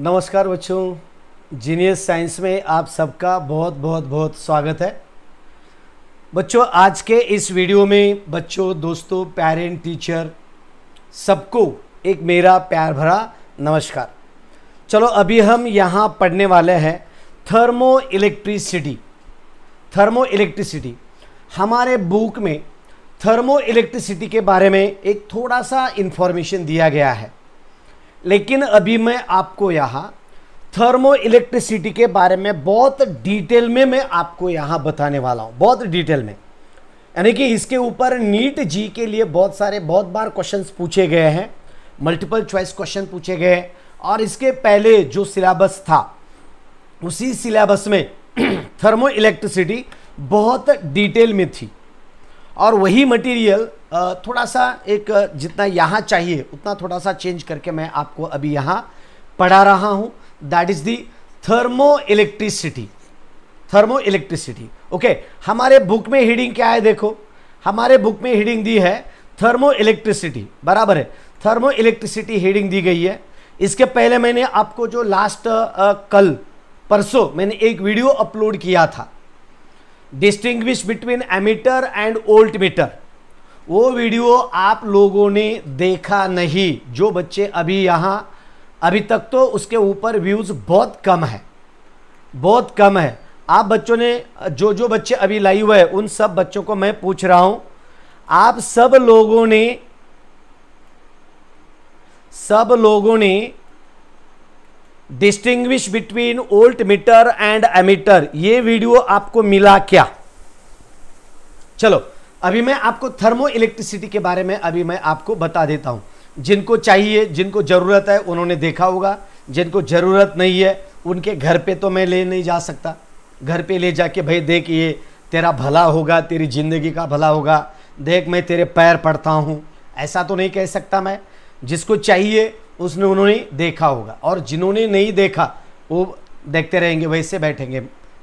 नमस्कार बच्चों genius science में आप सबका बहुत बहुत बहुत स्वागत है बच्चों आज के इस वीडियो में बच्चों दोस्तों पेरेंट टीचर सबको एक मेरा प्यार भरा नमस्कार चलो अभी हम यहाँ पढ़ने वाले हैं थर्मो इलेक्ट्रिसिटी थर्मो इलेक्ट्रिसिटी हमारे बुक में थर्मो इलेक्ट्रिसिटी के बारे में एक थोड़ा सा इन्फॉर्मेशन दिया गया है लेकिन अभी मैं आपको यहाँ थर्मो इलेक्ट्रिसिटी के बारे में बहुत डिटेल में मैं आपको यहाँ बताने वाला हूँ बहुत डिटेल में यानी कि इसके ऊपर नीट जी के लिए बहुत सारे बहुत बार क्वेश्चंस पूछे गए हैं मल्टीपल चॉइस क्वेश्चन पूछे गए हैं और इसके पहले जो सिलेबस था उसी सिलेबस में थर्मो इलेक्ट्रिसिटी बहुत डिटेल में थी और वही मटेरियल थोड़ा सा एक जितना यहाँ चाहिए उतना थोड़ा सा चेंज करके मैं आपको अभी यहाँ पढ़ा रहा हूँ that is the thermo electricity thermo electricity okay हमारे बुक में हीडिंग क्या है देखो हमारे बुक में हीडिंग दी है थर्मो इलेक्ट्रिसिटी बराबर है थर्मो इलेक्ट्रिसिटी हीडिंग दी गई है इसके पहले मैंने आपको जो लास्ट आ, कल परसों मैंने एक वीडियो अपलोड किया था distinguish between ammeter and volt meter वो वीडियो आप लोगों ने देखा नहीं जो बच्चे अभी यहाँ अभी तक तो उसके ऊपर व्यूज़ बहुत कम है बहुत कम है आप बच्चों ने जो जो बच्चे अभी लाइव है उन सब बच्चों को मैं पूछ रहा हूँ आप सब लोगों ने सब लोगों ने distinguish between volt meter and ammeter ये वीडियो आपको मिला क्या चलो अभी मैं आपको थर्मो इलेक्ट्रिसिटी के बारे में अभी मैं आपको बता देता हूँ जिनको चाहिए जिनको ज़रूरत है उन्होंने देखा होगा जिनको ज़रूरत नहीं है उनके घर पे तो मैं ले नहीं जा सकता घर पे ले जाके भाई देख ये तेरा भला होगा तेरी ज़िंदगी का भला होगा देख मैं तेरे पैर पड़ता हूँ ऐसा तो नहीं कह सकता मैं जिसको चाहिए उसने उन्होंने देखा होगा और जिन्होंने नहीं देखा वो देखते रहेंगे वैसे बैठेंगे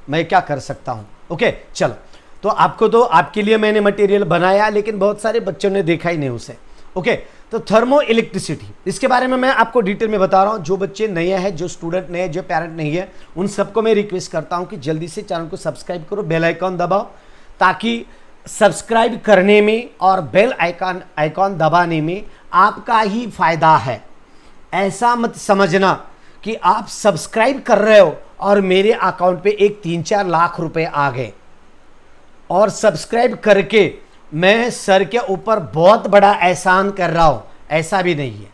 मैं क्या कर सकता हूँ ओके चलो तो आपको तो आपके लिए मैंने मटेरियल बनाया लेकिन बहुत सारे बच्चों ने देखा ही नहीं उसे ओके तो थर्मो इलेक्ट्रिसिटी इसके बारे में मैं आपको डिटेल में बता रहा हूँ जो बच्चे नए हैं जो स्टूडेंट नए हैं जो पेरेंट नहीं है उन सबको मैं रिक्वेस्ट करता हूँ कि जल्दी से चैनल को सब्सक्राइब करो बेल आइकॉन दबाओ ताकि सब्सक्राइब करने में और बेल आइकॉन आइकॉन दबाने में आपका ही फायदा है ऐसा मत समझना कि आप सब्सक्राइब कर रहे हो और मेरे अकाउंट पे एक तीन चार लाख रुपए आ गए और सब्सक्राइब करके मैं सर के ऊपर बहुत बड़ा एहसान कर रहा हूँ ऐसा भी नहीं है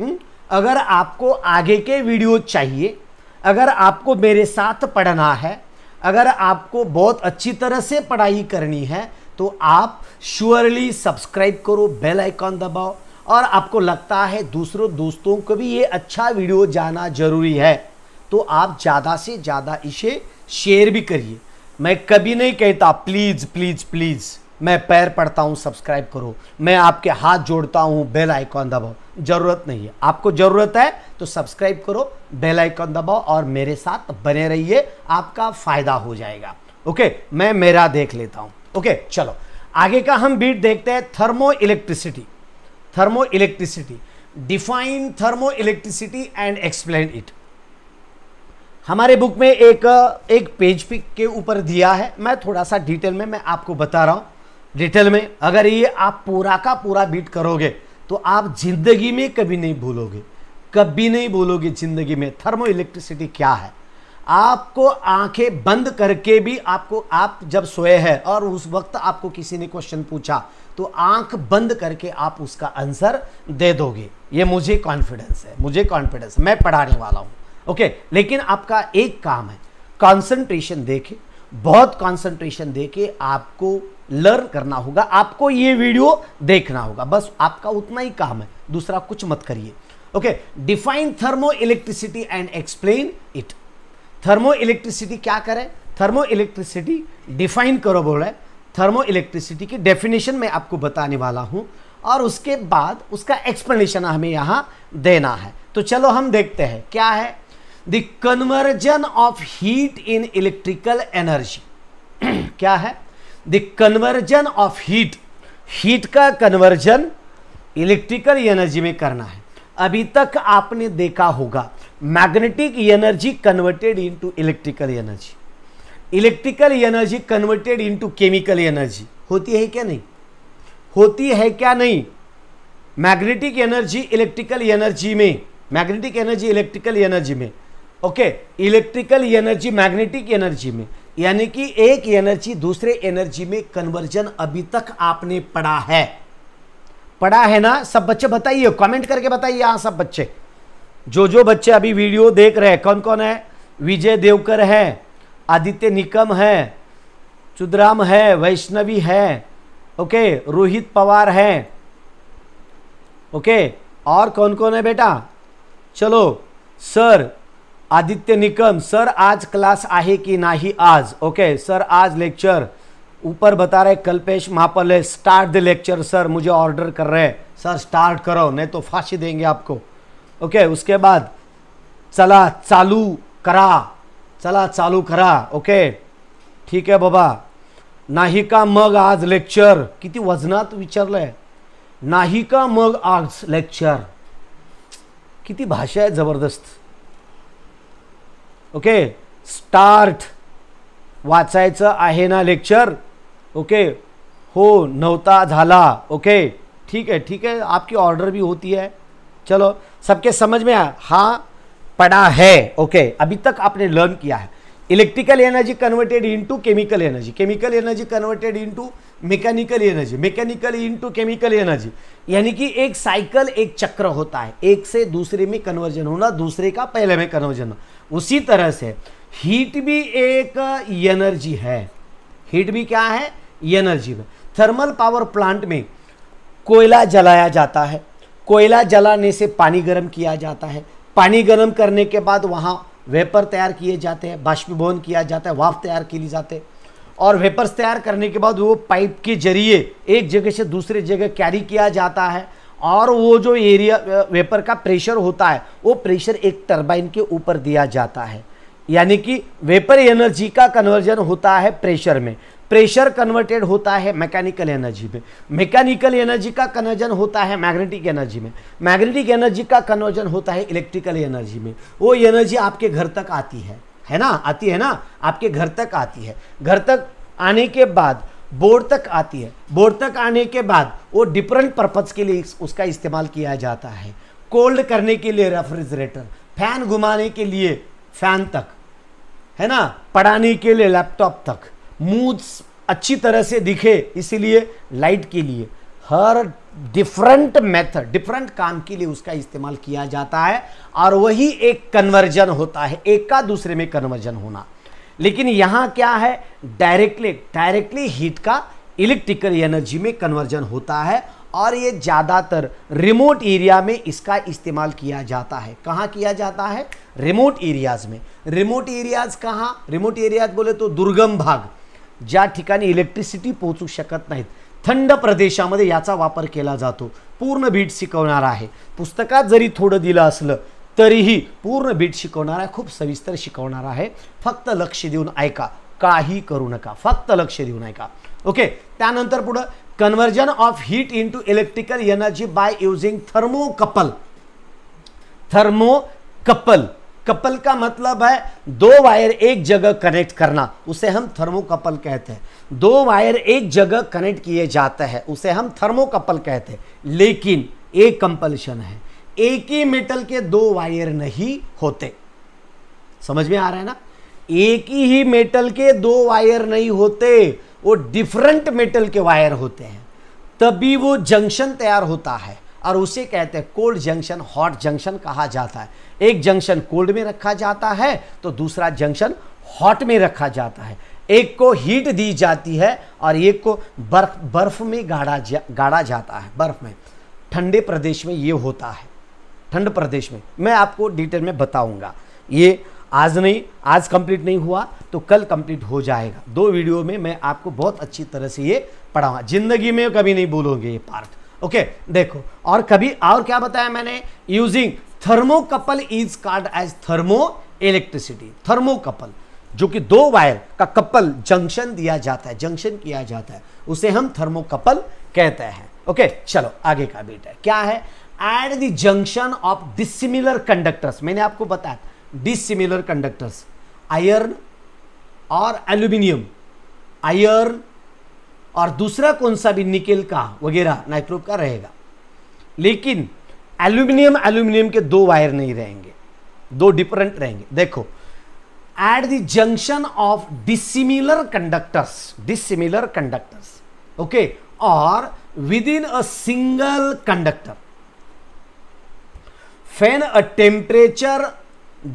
हुँ? हम्म? अगर आपको आगे के वीडियो चाहिए अगर आपको मेरे साथ पढ़ना है अगर आपको बहुत अच्छी तरह से पढ़ाई करनी है तो आप श्योरली सब्सक्राइब करो बेल आइकॉन दबाओ और आपको लगता है दूसरों दोस्तों को भी ये अच्छा वीडियो जाना जरूरी है तो आप ज़्यादा से ज़्यादा इसे शेयर भी करिए मैं कभी नहीं कहता प्लीज़ प्लीज़ प्लीज़ मैं पैर पढ़ता हूँ सब्सक्राइब करो मैं आपके हाथ जोड़ता हूँ बेल आइकॉन दबाओ ज़रूरत नहीं है आपको ज़रूरत है तो सब्सक्राइब करो बेल आइकॉन दबाओ और मेरे साथ बने रहिए आपका फ़ायदा हो जाएगा ओके मैं मेरा देख लेता हूँ ओके चलो आगे का हम बीट देखते हैं thermo electricity thermo electricity define thermo electricity and explain it हमारे बुक में एक एक पेज पिक के ऊपर दिया है मैं थोड़ा सा डिटेल में मैं आपको बता रहा हूँ डिटेल में अगर ये आप पूरा का पूरा बीट करोगे तो आप जिंदगी में कभी नहीं भूलोगे कभी नहीं भूलोगे जिंदगी में थर्मो इलेक्ट्रिसिटी क्या है आपको आंखें बंद करके भी आपको आप जब सोए हैं और उस वक्त आपको किसी ने क्वेश्चन पूछा तो आंख बंद करके आप उसका आंसर दे दोगे ये मुझे कॉन्फिडेंस है मुझे कॉन्फिडेंस मैं पढ़ाने वाला हूँ ओके लेकिन आपका एक काम है कॉन्सेंट्रेशन देखे बहुत कॉन्सेंट्रेशन देके आपको लर्न करना होगा आपको ये वीडियो देखना होगा बस आपका उतना ही काम है दूसरा कुछ मत करिए okay define thermo electricity and explain it thermo electricity क्या करे थर्मो इलेक्ट्रिसिटी डिफाइन करो बोले थर्मो इलेक्ट्रिसिटी की डेफिनेशन मैं आपको बताने वाला हूँ और उसके बाद उसका एक्सप्लेनेशन हमें यहाँ देना है तो चलो हम देखते हैं क्या है the conversion of heat in electrical energy क्या है the conversion of heat heat का कन्वर्जन इलेक्ट्रिकल एनर्जी में करना है अभी तक आपने देखा होगा magnetic energy converted into electrical energy electrical energy converted into chemical energy होती है क्या नहीं होती है क्या नहीं मैग्नेटिक एनर्जी इलेक्ट्रिकल एनर्जी में मैग्नेटिक एनर्जी इलेक्ट्रिकल एनर्जी में okay electrical energy magnetic energy में यानी कि एक एनर्जी दूसरे एनर्जी में कन्वर्जन अभी तक आपने पढ़ा है पढ़ा है ना सब बच्चे बताइए कमेंट करके बताइए यहां सब बच्चे जो जो बच्चे अभी वीडियो देख रहे हैं कौन कौन है विजय देवकर है आदित्य निकम है चुदराम है वैष्णवी है ओके रोहित पवार है ओके और कौन कौन है बेटा चलो सर आदित्य निकम सर आज क्लास आहे कि नहीं आज ओके सर आज लेक्चर ऊपर बता रहे Kalpesh Mahapale start the lecture sir मुझे ऑर्डर कर रहे हैं सर स्टार्ट करो नहीं तो फांसी देंगे आपको ओके उसके बाद चला चालू करा चला चालू करा ओके ठीक आहे बाबा नाही का मग आज लेक्चर किती वजनात विचारलं आहे नाही का मग आज लेक्चर किती भाषा आहे जबरदस्त ओके स्टार्ट वाचायचं आहे ना लेक्चर ओके हो नव्हता झाला ओके ठीक है ठीक है आपकी ऑर्डर भी होती है चलो सबके समझ में आया हाँ पड़ा है ओके अभी तक आपने लर्न किया है electrical energy converted into chemical energy chemical energy converted into mechanical energy mechanical into chemical energy यानी कि एक साइकिल एक चक्र होता है एक से दूसरे में कन्वर्जन होना दूसरे का पहले में कन्वर्जन होना उसी तरह से हीट भी एक एनर्जी है हीट भी क्या है एनर्जी में थर्मल पावर प्लांट में कोयला जलाया जाता है कोयला जलाने से पानी गर्म किया जाता है पानी गर्म करने के बाद वहाँ वेपर तैयार किए जाते हैं बाष्पीभवन किया जाता है वाफ तैयार किए जाते हैं और वेपर्स तैयार करने के बाद वो पाइप के जरिए एक जगह से दूसरे जगह कैरी किया जाता है और वो जो एरिया वेपर का प्रेशर होता है वो प्रेशर एक टरबाइन के ऊपर दिया जाता है यानी कि वेपर एनर्जी का कन्वर्जन होता है प्रेशर में प्रेशर कन्वर्टेड होता है मैकेनिकल एनर्जी में मैकेनिकल एनर्जी का कन्वर्जन होता है मैग्नेटिक एनर्जी में मैग्नेटिक एनर्जी का कन्वर्जन होता है इलेक्ट्रिकल एनर्जी में वो एनर्जी आपके घर तक आती है है ना आती है ना आपके घर तक आती है घर तक आने के बाद बोर्ड तक आती है बोर्ड तक आने के बाद वो डिफरेंट पर्पज़ के लिए उसका इस्तेमाल किया जाता है कोल्ड करने के लिए रेफ्रिजरेटर फैन घुमाने के लिए फैन तक है ना पढ़ाने के लिए लैपटॉप तक मुंह अच्छी तरह से दिखे इसीलिए लाइट के लिए हर डिफरेंट मेथड डिफरेंट काम के लिए उसका इस्तेमाल किया जाता है और वही एक कन्वर्जन होता है एक का दूसरे में कन्वर्जन होना लेकिन यहाँ क्या है डायरेक्टली डायरेक्टली हीट का इलेक्ट्रिकल एनर्जी में कन्वर्जन होता है और ये ज़्यादातर रिमोट एरिया में इसका इस्तेमाल किया जाता है कहाँ किया जाता है रिमोट एरियाज़ में रिमोट एरियाज़ कहाँ रिमोट एरियाज़ बोले तो दुर्गम भाग ज्या ठिकाणी इलेक्ट्रिसिटी पोहोचू शकत नाहीत थंड प्रदेशामध्ये याचा वापर केला जातो पूर्ण बीट शिकवणारा आहे पुस्तकात जरी थोडं दिलं असलं तरीही पूर्ण बीट शिकवणार आहे खूप सविस्तर शिकवणार आहे फक्त लक्ष देऊन ऐका काही करू नका फक्त लक्ष देऊन ऐका ओके त्यानंतर पुढं conversion of heat into electrical energy by using thermocouple thermocouple couple का मतलब है दो वायर एक जगह कनेक्ट करना उसे हम थर्मोकपल कहते हैं दो वायर एक जगह कनेक्ट किए जाते हैं उसे हम थर्मोकपल कहते हैं लेकिन एक कंपल्शन है एक ही मेटल के दो वायर नहीं होते समझ में आ रहा है ना एक ही मेटल के दो वायर नहीं होते वो डिफरेंट मेटल के वायर होते हैं तभी वो जंक्शन तैयार होता है और उसे कहते हैं कोल्ड जंक्शन हॉट जंक्शन कहा जाता है एक जंक्शन कोल्ड में रखा जाता है तो दूसरा जंक्शन हॉट में रखा जाता है एक को हीट दी जाती है और एक को बर्फ बर्फ में गाड़ा जा गाड़ा जाता है बर्फ में ठंडे प्रदेश में ये होता है ठंड प्रदेश में मैं आपको डिटेल में बताऊंगा ये आज नहीं आज कंप्लीट नहीं हुआ तो कल कंप्लीट हो जाएगा दो वीडियो में मैं आपको बहुत अच्छी तरह से ये पढ़ाऊंगा ज़िंदगी में कभी नहीं बोलोगे ये पार्ट ओके देखो और कभी और क्या बताया मैंने using thermocouple is called as thermo electricity thermocouple जो कि दो वायर का कपल जंक्शन दिया जाता है जंक्शन किया जाता है उसे हम थर्मोकपल कहते हैं ओके चलो आगे का बेटा क्या है at the junction of dissimilar conductors मैंने आपको बताया डिसिमिलर कंडक्टर्स आयर्न और एल्यूमिनियम आयर्न और दूसरा कौन सा भी निकेल का वगैरह नाइक्रोब का रहेगा लेकिन एल्यूमिनियम एल्यूमिनियम के दो वायर नहीं रहेंगे दो डिफरेंट रहेंगे देखो at the junction of dissimilar conductors dissimilar conductors okay और within a single conductor temperature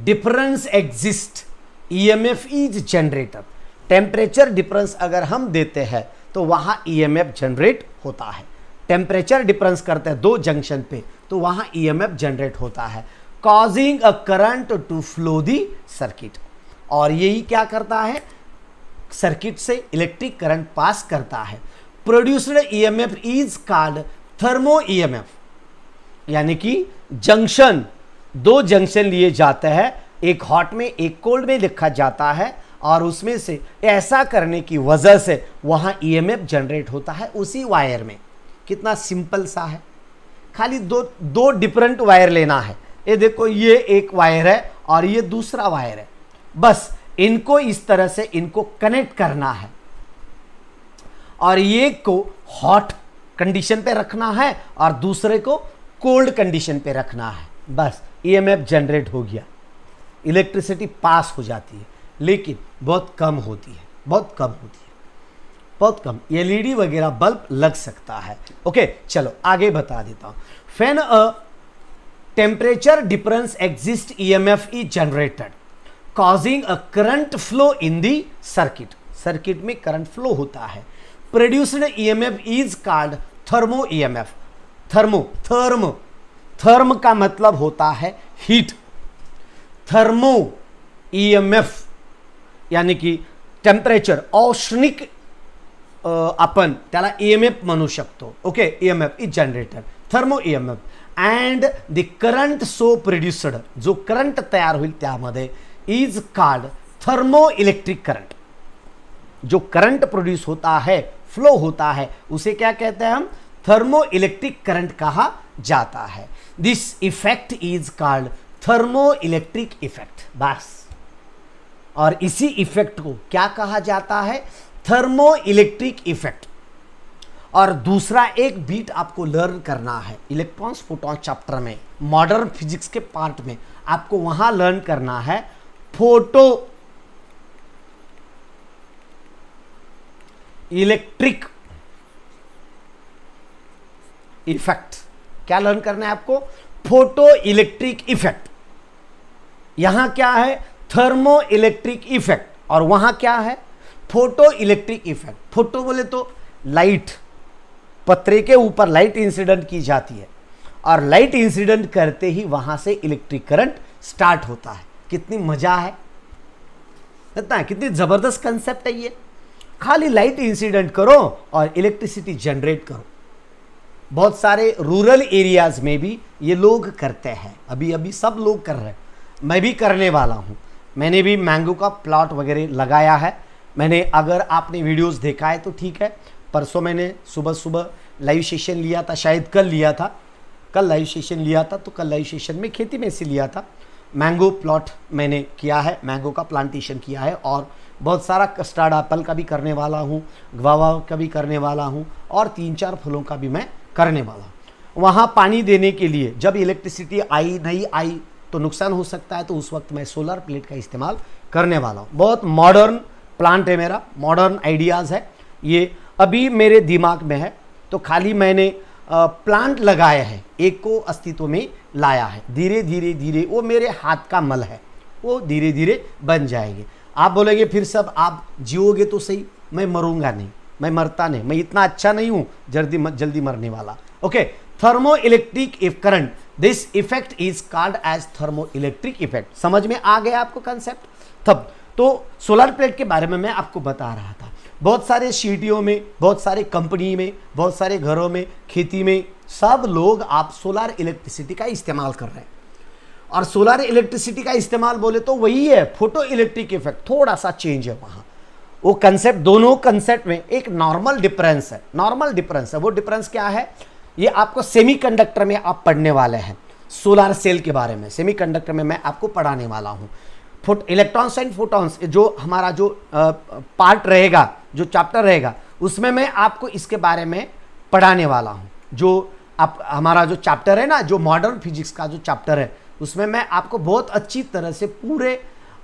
difference exist E M F is generator temperature difference अगर हम देते हैं तो वहाँ एफ जनरेट होता है टेम्परेचर डिफरेंस करते हैं दो जंक्शन पे तो वहाँ एफ जनरेट होता है causing a current to flow the circuit और यही क्या करता है सर्किट से इलेक्ट्रिक करंट पास करता है produced F is called thermo E M F यानी कि जंक्शन दो जंक्शन लिए जाते हैं एक हॉट में एक कोल्ड में लिखा जाता है और उसमें से ऐसा करने की वजह से वहाँ एफ e जनरेट होता है उसी वायर में कितना सिंपल सा है खाली दो दो डिफरेंट वायर लेना है ये देखो ये एक वायर है और ये दूसरा वायर है बस इनको इस तरह से इनको कनेक्ट करना है और ये को हॉट कंडीशन पे रखना है और दूसरे को कोल्ड कंडीशन पे रखना है बस ईएमएफ e जनरेट हो गया इलेक्ट्रिसिटी पास हो जाती है लेकिन बहुत कम होती है बहुत कम होती है बहुत कम एलईडी वगैरह बल्ब लग सकता है ओके चलो आगे बता देता हूं when a temperature difference exist E M F is generated causing a current flow in the circuit circuit में करंट फ्लो होता है produced F is called thermo E M F thermo therm therm का मतलब होता है heat thermo E M F यानी कि temperature औष्णिक अपन त्याला ई एम एफ मनू शकतो okay E M F is generator thermo E M F and the current so produced जो करंट तैयार होईल त्यामध्ये is called thermo electric current जो करंट प्रोड्यूस होता है फ्लो होता है उसे क्या कहते हैं हम थर्मो इलेक्ट्रिक करंट कहा जाता है this effect is called thermo electric effect बस और इसी इफेक्ट को क्या कहा जाता है थर्मो इलेक्ट्रिक इफेक्ट और दूसरा एक बीट आपको लर्न करना है इलेक्ट्रॉन्स फोटोन चैप्टर में मॉडर्न फिजिक्स के पार्ट में आपको वहां लर्न करना है फोटो इलेक्ट्रिक इफेक्ट क्या लर्न करना है आपको फोटो इलेक्ट्रिक इफेक्ट यहां क्या है थर्मो इलेक्ट्रिक इफेक्ट और वहाँ क्या है फोटो इलेक्ट्रिक इफेक्ट फोटो बोले तो लाइट पत्रे के ऊपर लाइट इंसिडेंट की जाती है और लाइट इंसिडेंट करते ही वहां से इलेक्ट्रिक करंट स्टार्ट होता है कितनी मज़ा है इतना है कितनी ज़बरदस्त कंसेप्ट है ये खाली लाइट इंसिडेंट करो और इलेक्ट्रिसिटी जनरेट करो बहुत सारे रूरल एरियाज़ में भी ये लोग करते हैं अभी अभी सब लोग कर रहे हैं मैं भी करने वाला हूँ मैंने भी मैंगो का प्लाट वगैरह लगाया है मैंने अगर आपने वीडियोस देखा है तो ठीक है परसों मैंने सुबह सुबह लाइव सेशन लिया था शायद कल लिया था कल लाइव सेशन लिया था तो कल लाइव सेशन में खेती में से लिया था मैंगो प्लॉट मैंने किया है मैंगो का प्लांटेशन किया है और बहुत सारा कस्टर्ड एप्पल का भी करने वाला हूँ गवावा का भी करने वाला हूँ और तीन चार फलों का भी मैं करने वाला हूँ वहाँ पानी देने के लिए जब इलेक्ट्रिसिटी आई नहीं आई तो नुकसान हो सकता है तो उस वक्त मैं सोलर प्लेट का इस्तेमाल करने वाला हूँ बहुत मॉडर्न प्लांट है मेरा मॉडर्न आइडियाज़ है ये अभी मेरे दिमाग में है तो खाली मैंने प्लांट लगाया है एक को अस्तित्व में लाया है धीरे धीरे धीरे वो मेरे हाथ का मल है वो धीरे धीरे बन जाएंगे आप बोलेंगे फिर सब आप जियोगे तो सही मैं मरूंगा नहीं मैं मरता नहीं मैं इतना अच्छा नहीं हूँ जल्दी जल्दी मरने वाला okay thermo electric current this effect is called as thermo electric effect समझ में आ गया आपको कंसेप्ट तब तो सोलर प्लेट के बारे में मैं आपको बता रहा था बहुत सारे सीटियों में बहुत सारे कंपनी में बहुत सारे घरों में खेती में सब लोग आप सोलर इलेक्ट्रिसिटी का इस्तेमाल कर रहे हैं और सोलर इलेक्ट्रिसिटी का इस्तेमाल बोले तो वही है फोटो इलेक्ट्रिक इफेक्ट थोड़ा सा चेंज है वहाँ वो कंसेप्ट दोनों कंसेप्ट में एक नॉर्मल डिफरेंस है नॉर्मल डिफरेंस है वो डिफरेंस क्या है ये आपको सेमीकंडक्टर में आप पढ़ने वाले हैं सोलार सेल के बारे में सेमीकंडक्टर में मैं आपको पढ़ाने वाला हूँ फोट इलेक्ट्रॉन्स एंड फोटॉन्स जो हमारा जो आ, पार्ट रहेगा जो चैप्टर रहेगा उसमें मैं आपको इसके बारे में पढ़ाने वाला हूँ जो आप हमारा जो चैप्टर है ना जो मॉडर्न फिजिक्स का जो चैप्टर है उसमें मैं आपको बहुत अच्छी तरह से पूरे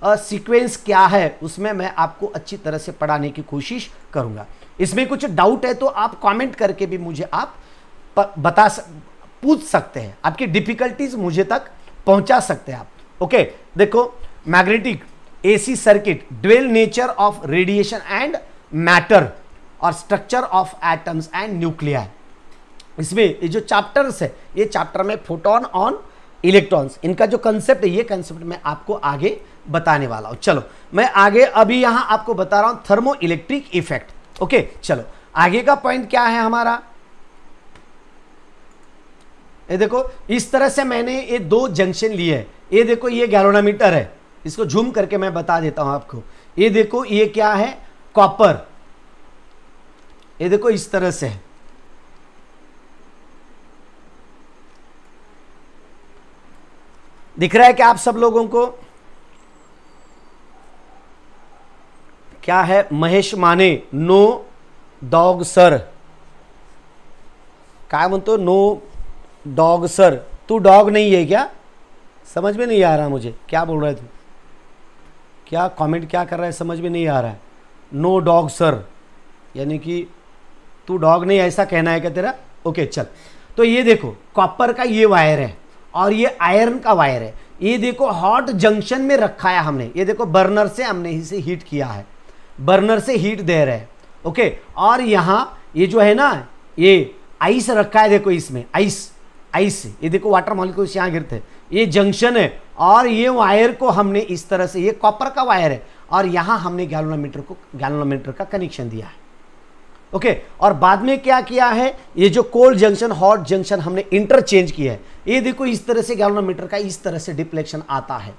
सीक्वेंस क्या है उसमें मैं आपको अच्छी तरह से पढ़ाने की कोशिश करूँगा इसमें कुछ डाउट है तो आप कमेंट करके भी मुझे आप बता पूछ सकते हैं आपकी डिफिकल्टीज मुझे तक पहुंचा सकते हैं आप ओके देखो magnetic AC circuit dual nature of radiation and matter और structure of atoms and nuclei इसमें ये जो चैप्टर्स है ये चैप्टर में फोटोन ऑन इलेक्ट्रॉन्स इनका जो कंसेप्ट है ये कंसेप्ट मैं आपको आगे बताने वाला हूँ चलो मैं आगे अभी यहाँ आपको बता रहा हूँ थर्मो इलेक्ट्रिक इफेक्ट ओके चलो आगे का पॉइंट क्या है हमारा ये देखो इस तरह से मैंने ये दो जंक्शन लिए है ये देखो ये गैलोनामीटर है इसको झूम करके मैं बता देता हूं आपको ये देखो ये क्या है कॉपर ये देखो इस तरह से है दिख रहा है क्या आप सब लोगों को क्या है महेश माने नो डॉग सर क्या बोलते नो डॉग सर तू डॉग नहीं है क्या समझ में नहीं आ रहा मुझे क्या बोल रहा है तू क्या कमेंट क्या कर रहा है समझ में नहीं आ रहा है नो डॉग सर यानी कि तू डॉग नहीं ऐसा कहना है क्या तेरा ओके चल तो ये देखो कॉपर का ये वायर है और ये आयरन का वायर है ये देखो हॉट जंक्शन में रखा है हमने ये देखो बर्नर से हमने इसे हीट किया है बर्नर से हीट दे रहे हैं ओके और यहाँ ये जो है ना ये आइस रखा है देखो इसमें आइस आइस ये देखो वाटर मॉलिक्यूल्स यहाँ गिरते हैं ये जंक्शन है और ये वायर को हमने इस तरह से ये कॉपर का वायर है और यहाँ हमने गैलोनोमीटर को गैलोनोमीटर का कनेक्शन दिया है ओके okay, और बाद में क्या किया है ये जो कोल्ड जंक्शन हॉट जंक्शन हमने इंटरचेंज किया है ये देखो इस तरह से गैलोनोमीटर का इस तरह से डिप्लेक्शन आता है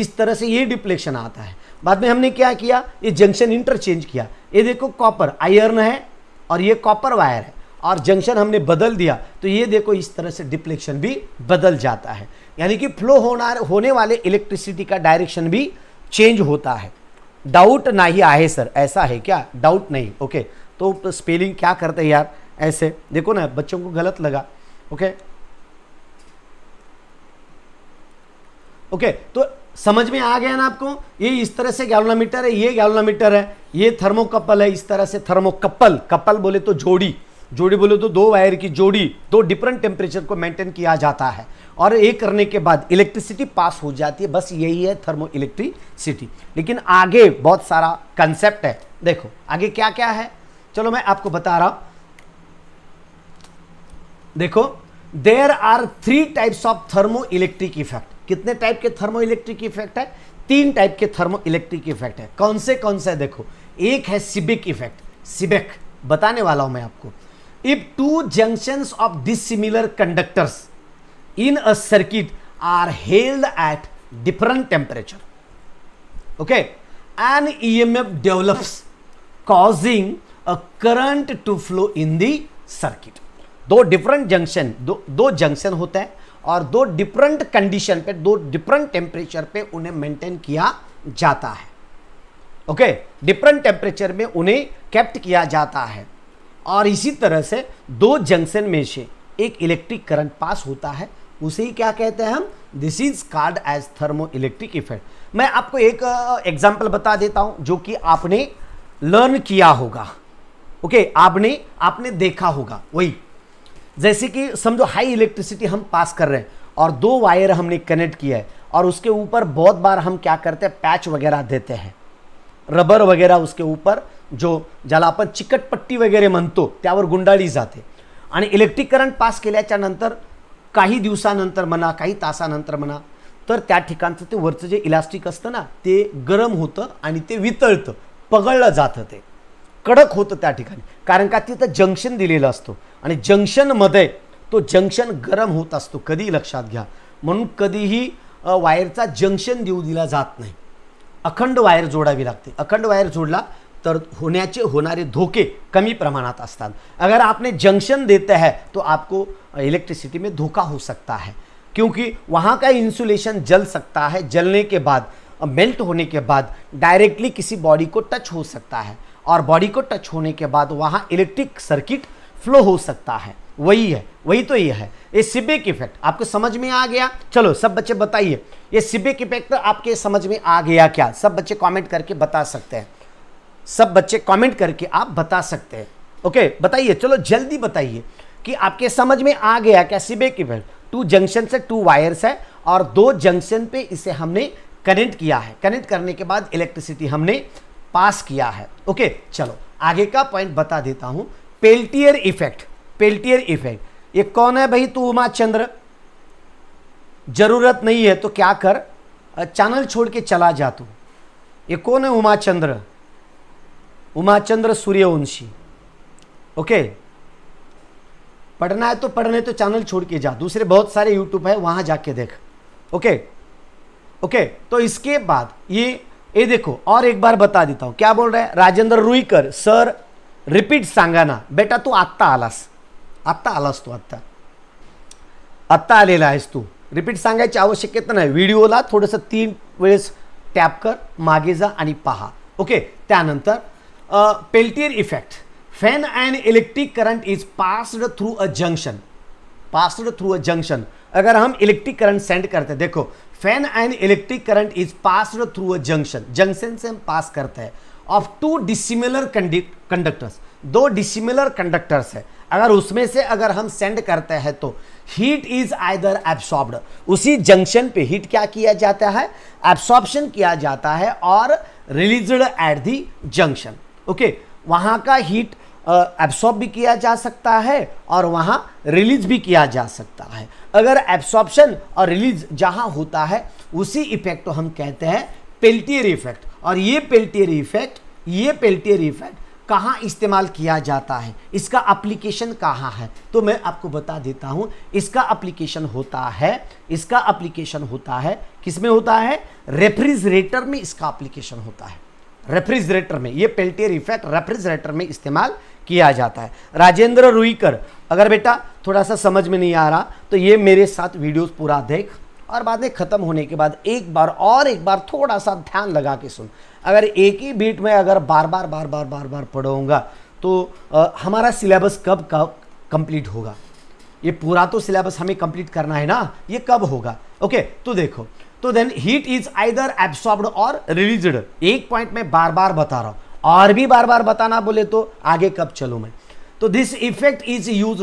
इस तरह से ये डिप्लेक्शन आता है बाद में हमने क्या किया ये जंक्शन इंटरचेंज किया ये देखो कॉपर आयरन है और ये कॉपर वायर है और जंक्शन हमने बदल दिया तो ये देखो इस तरह से डिप्लेक्शन भी बदल जाता है यानी कि फ्लो होना होने वाले इलेक्ट्रिसिटी का डायरेक्शन भी चेंज होता है डाउट नहीं आए सर ऐसा है क्या डाउट नहीं ओके तो स्पेलिंग क्या करते हैं यार ऐसे देखो ना बच्चों को गलत लगा ओके ओके तो समझ में आ गया ना आपको ये इस तरह से गैलोनामीटर है ये गैलोनामीटर है ये थर्मोकपल है इस तरह से थर्मोकपल कपल बोले तो जोड़ी जोड़ी बोले तो दो वायर की जोड़ी दो डिफरेंट टेम्परेचर को मेंटेन किया जाता है और ये करने के बाद इलेक्ट्रिसिटी पास हो जाती है बस यही है थर्मो इलेक्ट्रिसिटी लेकिन आगे बहुत सारा कंसेप्ट है देखो आगे क्या क्या है चलो मैं आपको बता रहा देखो there are three types of thermo electric effect कितने टाइप के थर्मो इलेक्ट्रिक इफेक्ट है तीन टाइप के थर्मो इलेक्ट्रिक इफेक्ट है कौन से कौन से देखो एक है सिबिक इफेक्ट सिबेक बताने वाला हूं मैं आपको if two junction of this conductors in a circuit are held at different temperature okay an E M F develops causing a current to flow in the circuit दो डिफरेंट जंक्शन दो junction होते हैं और दो different condition पे दो different temperature पे उन्हें मेंटेन किया जाता है ओके डिफरेंट टेम्परेचर में उन्हें कैप्ट किया जाता है और इसी तरह से दो जंक्शन में से एक इलेक्ट्रिक करंट पास होता है उसे ही क्या कहते हैं हम this is called as thermo electric effect मैं आपको एक एग्जाम्पल बता देता हूं जो कि आपने लर्न किया होगा ओके okay, आपने आपने देखा होगा वही जैसे कि समझो हाई इलेक्ट्रिसिटी हम पास कर रहे हैं और दो वायर हमने कनेक्ट किया है और उसके ऊपर बहुत बार हम क्या करते हैं पैच वगैरह देते हैं रबर वगैरह उसके ऊपर जो ज्याला आपण चिकटपट्टी वगैरे म्हणतो त्यावर गुंडाळी जाते आणि इलेक्ट्रिक करंट पास केल्याच्या नंतर काही दिवसानंतर म्हणा काही तासानंतर म्हणा तर त्या ठिकाणचं ते वरचं जे इलास्टिक असतं ना ते गरम होतं आणि ते वितळतं पगळलं जातं ते कडक होतं त्या ठिकाणी कारण का तिथं जंक्शन दिलेलं असतो आणि जंक्शनमध्ये तो जंक्शन गरम होत असतो कधी लक्षात घ्या म्हणून कधीही वायरचा जंक्शन देऊ दिला जात नाही अखंड वायर जोडावी लागते अखंड वायर जोडला तर होने होनारे धोके कमी प्रमाणात अगर आपने जंक्शन देता है तो आपको इलेक्ट्रिसिटी में धोखा हो सकता है क्योंकि वहाँ का इंसुलेशन जल सकता है जलने के बाद मेल्ट होने के बाद डायरेक्टली किसी बॉडी को टच हो सकता है और बॉडी को टच होने के बाद वहाँ इलेक्ट्रिक सर्किट फ्लो हो सकता है वही है वही तो ये है ये सिबेक इफेक्ट आपको समझ में आ गया चलो सब बच्चे बताइए ये सिबेक इफेक्ट आपके समझ में आ गया क्या सब बच्चे कमेंट करके बता सकते हैं सब बच्चे कमेंट करके आप बता सकते हैं ओके बताइए चलो जल्दी बताइए कि आपके समझ में आ गया क्या सिबे इवेंट टू जंक्शन से टू वायर्स है और दो जंक्शन पे इसे हमने कनेक्ट किया है कनेक्ट करने के बाद इलेक्ट्रिसिटी हमने पास किया है ओके चलो आगे का पॉइंट बता देता हूँ पेल्टियर इफेक्ट पेल्टियर इफेक्ट ये कौन है भाई तू उमा चंद्र जरूरत नहीं है तो क्या कर चैनल छोड़ के चला जा तू ये कौन है उमा चंद्र उमाचंद्र सूर्यवंशी ओके पढ़ना है तो पढ़ने तो चैनल छोड़ के जा दूसरे बहुत सारे यूट्यूब है वहां जाके देख ओके ओके तो इसके बाद ये ये देखो और एक बार बता देता हूँ क्या बोल रहे हैं राजेंद्र रुईकर सर रिपीट सांगा बेटा तू आत्ता आलास आत्ता आलास तू आत्ता आत्ता आलेला आहेस तू रिपीट सांगायची आवश्यकता नाही व्हिडिओला थोडंसं तीन वेळेस टॅप कर मागे जा आणि पहा ओके त्यानंतर Peltier effect when and electric current is passed through a junction passed through a junction अगर हम इलेक्ट्रिक करंट सेंड करते हैं देखो when and electric current is passed through a junction junction से हम पास करते हैं ऑफ टू डिसिमिलर कंडक्टर्स दो डिसिमिलर कंडक्टर्स है अगर उसमें से अगर हम सेंड करते हैं तो हीट इज आइदर एब्सॉर्ब्ड उसी जंक्शन पे हीट क्या किया जाता है एब्सॉर्प्शन किया जाता है और release at the junction okay वहाँ का हीट एब्सॉर्ब uh, भी किया जा सकता है और वहाँ रिलीज भी किया जा सकता है अगर एब्सॉर्प्शन और रिलीज जहाँ होता है उसी इफेक्ट को हम कहते हैं पेल्टियर इफेक्ट और ये पेल्टियर इफेक्ट ये पेल्टियर इफेक्ट कहाँ इस्तेमाल किया जाता है इसका अप्लीकेशन कहाँ है तो मैं आपको बता देता हूँ इसका अप्लीकेशन होता है इसका अप्लीकेशन होता है किस में होता है रेफ्रिजरेटर में इसका अप्लीकेशन होता है रेफ्रिजरेटर में ये पेल्टियर इफेक्ट रेफ्रिजरेटर में इस्तेमाल किया जाता है राजेंद्र रुईकर अगर बेटा थोड़ा सा समझ में नहीं आ रहा तो ये मेरे साथ वीडियोस पूरा देख और बाद में ख़त्म होने के बाद एक बार और एक बार थोड़ा सा ध्यान लगा के सुन अगर एक ही बीट में अगर बार बार बार बार बार बार पढ़ूंगा तो आ, हमारा सिलेबस कब कंप्लीट होगा ये पूरा तो सिलेबस हमें कंप्लीट करना है ना ये कब होगा ओके तो देखो तो then heat is either absorbed और रिलीज्ड एक पॉइंट में बार बार बता रहा हूं और भी बार बार बताना बोले तो आगे कब चलो मैं तो this effect is use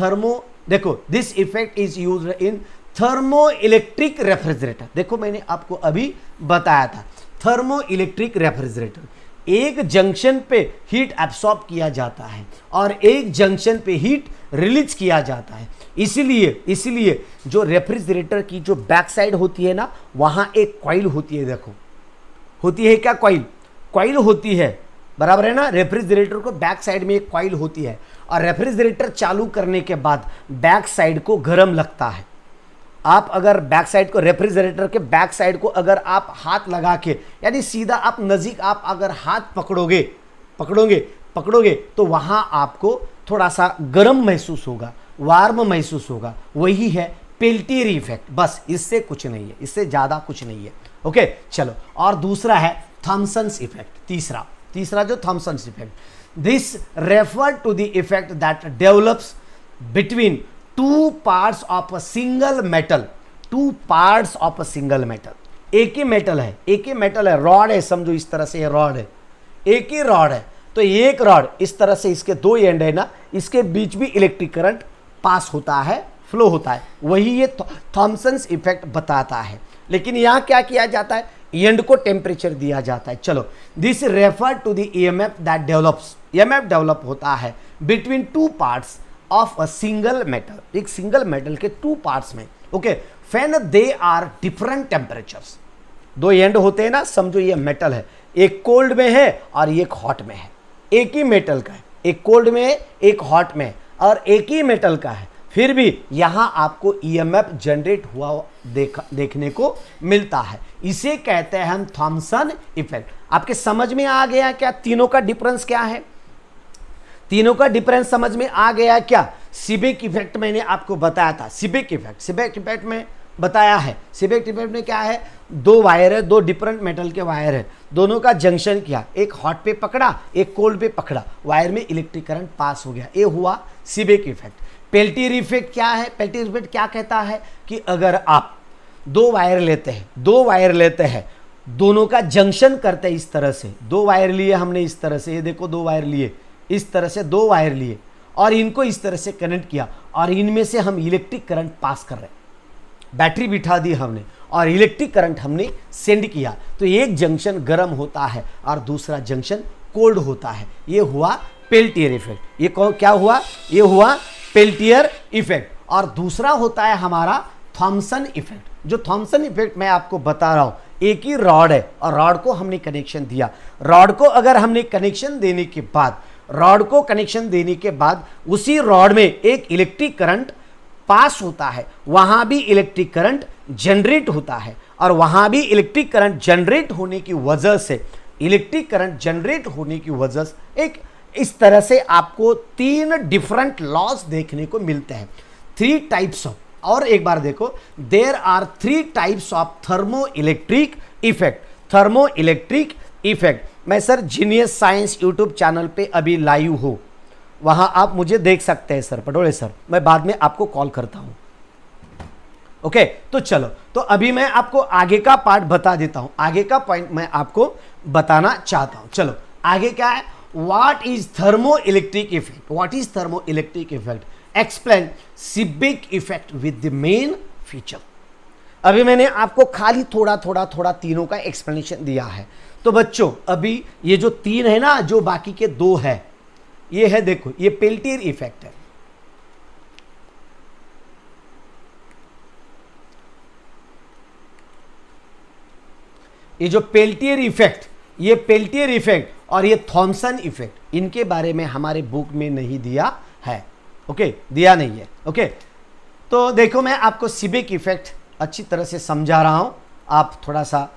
thermo देखो this effect is use in thermo electric refrigerator देखो मैंने आपको अभी बताया था थर्मो इलेक्ट्रिक रेफ्रिजरेटर एक जंक्शन पे हीट एब्सॉर्ब किया जाता है और एक जंक्शन पे हीट रिलीज किया जाता है इसीलिए इसीलिए जो रेफ्रिजरेटर की जो बैक साइड होती है ना वहाँ एक कॉइल होती है देखो होती है क्या कॉइल कॉइल होती है बराबर है ना रेफ्रिजरेटर को बैक साइड में एक कॉइल होती है और रेफ्रिजरेटर चालू करने के बाद बैक साइड को गर्म लगता है आप अगर बैक साइड को रेफ्रिजरेटर के बैक साइड को अगर आप हाथ लगा के यानी सीधा आप नज़दीक आप अगर हाथ पकड़ोगे पकड़ोगे पकड़ोगे तो वहाँ आपको थोड़ा सा गर्म महसूस होगा वार्म महसूस होगा वही है पेल्टियर इफेक्ट बस इससे कुछ नहीं है इससे ज़्यादा कुछ नहीं है ओके चलो और दूसरा है थॉमसन्स इफेक्ट तीसरा तीसरा जो Thomson's effect this refer to the effect that develops between two parts of a single metal two parts of a single metal एक ही मेटल है एक ही मेटल है रॉड है समझो इस तरह से ये रॉड है एक ही रॉड है तो एक रॉड इस तरह से इसके दो एंड है ना इसके बीच भी इलेक्ट्रिक करंट पास होता है फ्लो होता है वही ये थॉमसन्स इफेक्ट बताता है लेकिन यहाँ क्या किया जाता है एंड को टेम्परेचर दिया जाता है चलो this refer to M F that develops EMF develop होता है between two parts of a single metal एक सिंगल मेटल के टू पार्ट्स में okay when they are different temperatures दो एंड होते हैं ना समझो ये मेटल है एक कोल्ड में है और एक हॉट में है एक ही मेटल का है एक कोल्ड में है एक हॉट में है और एक ही मेटल का है फिर भी यहाँ आपको ईएमएफ e जनरेट हुआ देख देखने को मिलता है इसे कहते हैं हम थॉमसन इफेक्ट आपके समझ में आ गया क्या तीनों का डिफरेंस क्या है तीनों का डिफरेंस समझ में आ गया क्या सिबिक इफेक्ट मैंने आपको बताया था सिबिक इफेक्ट सिबिक इफेक्ट में बताया है सिबिक इफेक्ट में क्या है दो वायर है दो डिफरेंट मेटल के वायर है दोनों का जंक्शन किया एक हॉट पे पकड़ा एक कोल्ड पे पकड़ा वायर में इलेक्ट्रिक करंट पास हो गया ये हुआ सीबेक इफेक्ट पेल्टियर इफेक्ट क्या है पेल्टियर इफेक्ट क्या कहता है कि अगर आप दो वायर लेते हैं दो वायर लेते हैं दोनों का जंक्शन करते हैं इस तरह से दो वायर लिए हमने इस तरह से ये देखो दो वायर लिए इस तरह से दो वायर लिए और इनको इस तरह से कनेक्ट किया और इनमें से हम इलेक्ट्रिक करंट पास कर रहे हैं बैटरी बिठा दी हमने और इलेक्ट्रिक करंट हमने सेंड किया तो एक जंक्शन गर्म होता है और दूसरा जंक्शन कोल्ड होता है ये हुआ पेल्टियर इफेक्ट ये क्या हुआ ये हुआ पेल्टियर इफेक्ट और दूसरा होता है हमारा थॉम्सन इफेक्ट जो थॉम्सन इफेक्ट मैं आपको बता रहा हूँ एक ही रॉड है और रॉड को हमने कनेक्शन दिया रॉड को अगर हमने कनेक्शन देने के बाद रॉड को कनेक्शन देने के बाद उसी रॉड में एक इलेक्ट्रिक करंट पास होता है वहाँ भी इलेक्ट्रिक करंट जनरेट होता है और वहाँ भी इलेक्ट्रिक करंट जनरेट होने की वजह से इलेक्ट्रिक करंट जनरेट होने की वजह से एक इस तरह से आपको तीन डिफरेंट लॉज देखने को मिलते हैं थ्री टाइप्स ऑफ और एक बार देखो there are three types of thermo electric effect thermo electric effect मैं sir genius science YouTube channel पे अभी लाइव हूँ वहाँ आप मुझे देख सकते हैं सर पटोले सर मैं बाद में आपको कॉल करता हूँ ओके तो चलो तो अभी मैं आपको आगे का पार्ट बता देता हूँ आगे का पॉइंट मैं आपको बताना चाहता हूँ चलो आगे क्या है what is thermo electric effect what is thermo electric effect explain Seebeck effect with the main feature अभी मैंने आपको खाली थोड़ा थोड़ा थोड़ा तीनों का एक्सप्लेनेशन दिया है तो बच्चों अभी ये जो तीन है ना जो बाकी के दो है ये है देखो ये पेल्टियर इफेक्ट है ये जो पेल्टियर इफेक्ट ये पेल्टियर इफेक्ट और ये थॉमसन इफेक्ट इनके बारे में हमारे बुक में नहीं दिया है ओके दिया नहीं है ओके तो देखो मैं आपको सिबिक इफेक्ट अच्छी तरह से समझा रहा हूँ आप थोड़ा सा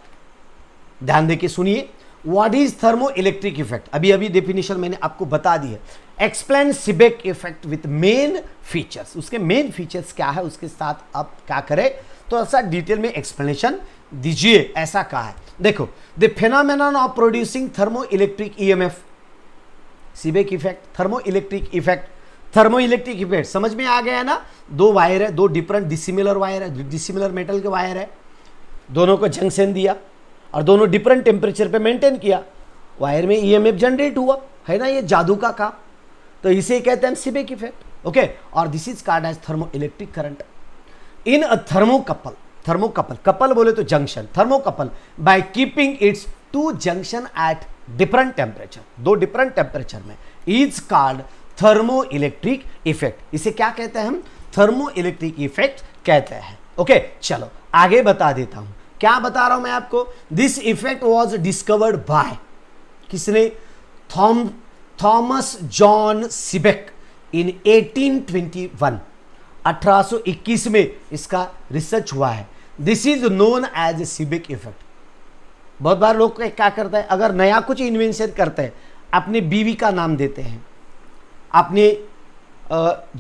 ध्यान दे के सुनिए what is thermo electric effect अभी अभी डेफिनेशन मैंने आपको बता दी है explain Seebeck effect with main features उसके मेन फीचर्स क्या है उसके साथ आप क्या करें तो ऐसा डिटेल में एक्सप्लेनेशन दीजिए ऐसा कहा है देखो the phenomenon of producing thermo electric E M F Seebeck effect thermo electric effect thermo electric effect समझ में आ गया है ना दो वायर है दो डिफरेंट डिसिमिलर वायर है डिसिमिलर मेटल के वायर है दोनों को जंक्शन दिया और दोनों डिफरेंट टेम्परेचर पे मेंटेन किया वायर में ईएमएफ e जनरेट हुआ है ना ये जादू का काम तो इसे कहते हैं सिबेक इफेक्ट ओके और this is called as thermo electric current in a thermo couple thermocouple couple बोले तो junction thermocouple by keeping its two junction at different temperature दो डिफरेंट टेम्परेचर में is called thermo electric effect इसे क्या कहते हैं हम थर्मो इलेक्ट्रिक इफेक्ट कहते हैं ओके चलो आगे बता देता हूं क्या बता रहा हूं मैं आपको this effect was discovered by किसने थॉम थॉमस जॉन सिबेक इन 1821 1821 में इसका रिसर्च हुआ है this is known as a Seebeck effect बहुत बार लोग क्या करते हैं अगर नया कुछ इन्वेंशन करते हैं अपने बीवी का नाम देते हैं अपने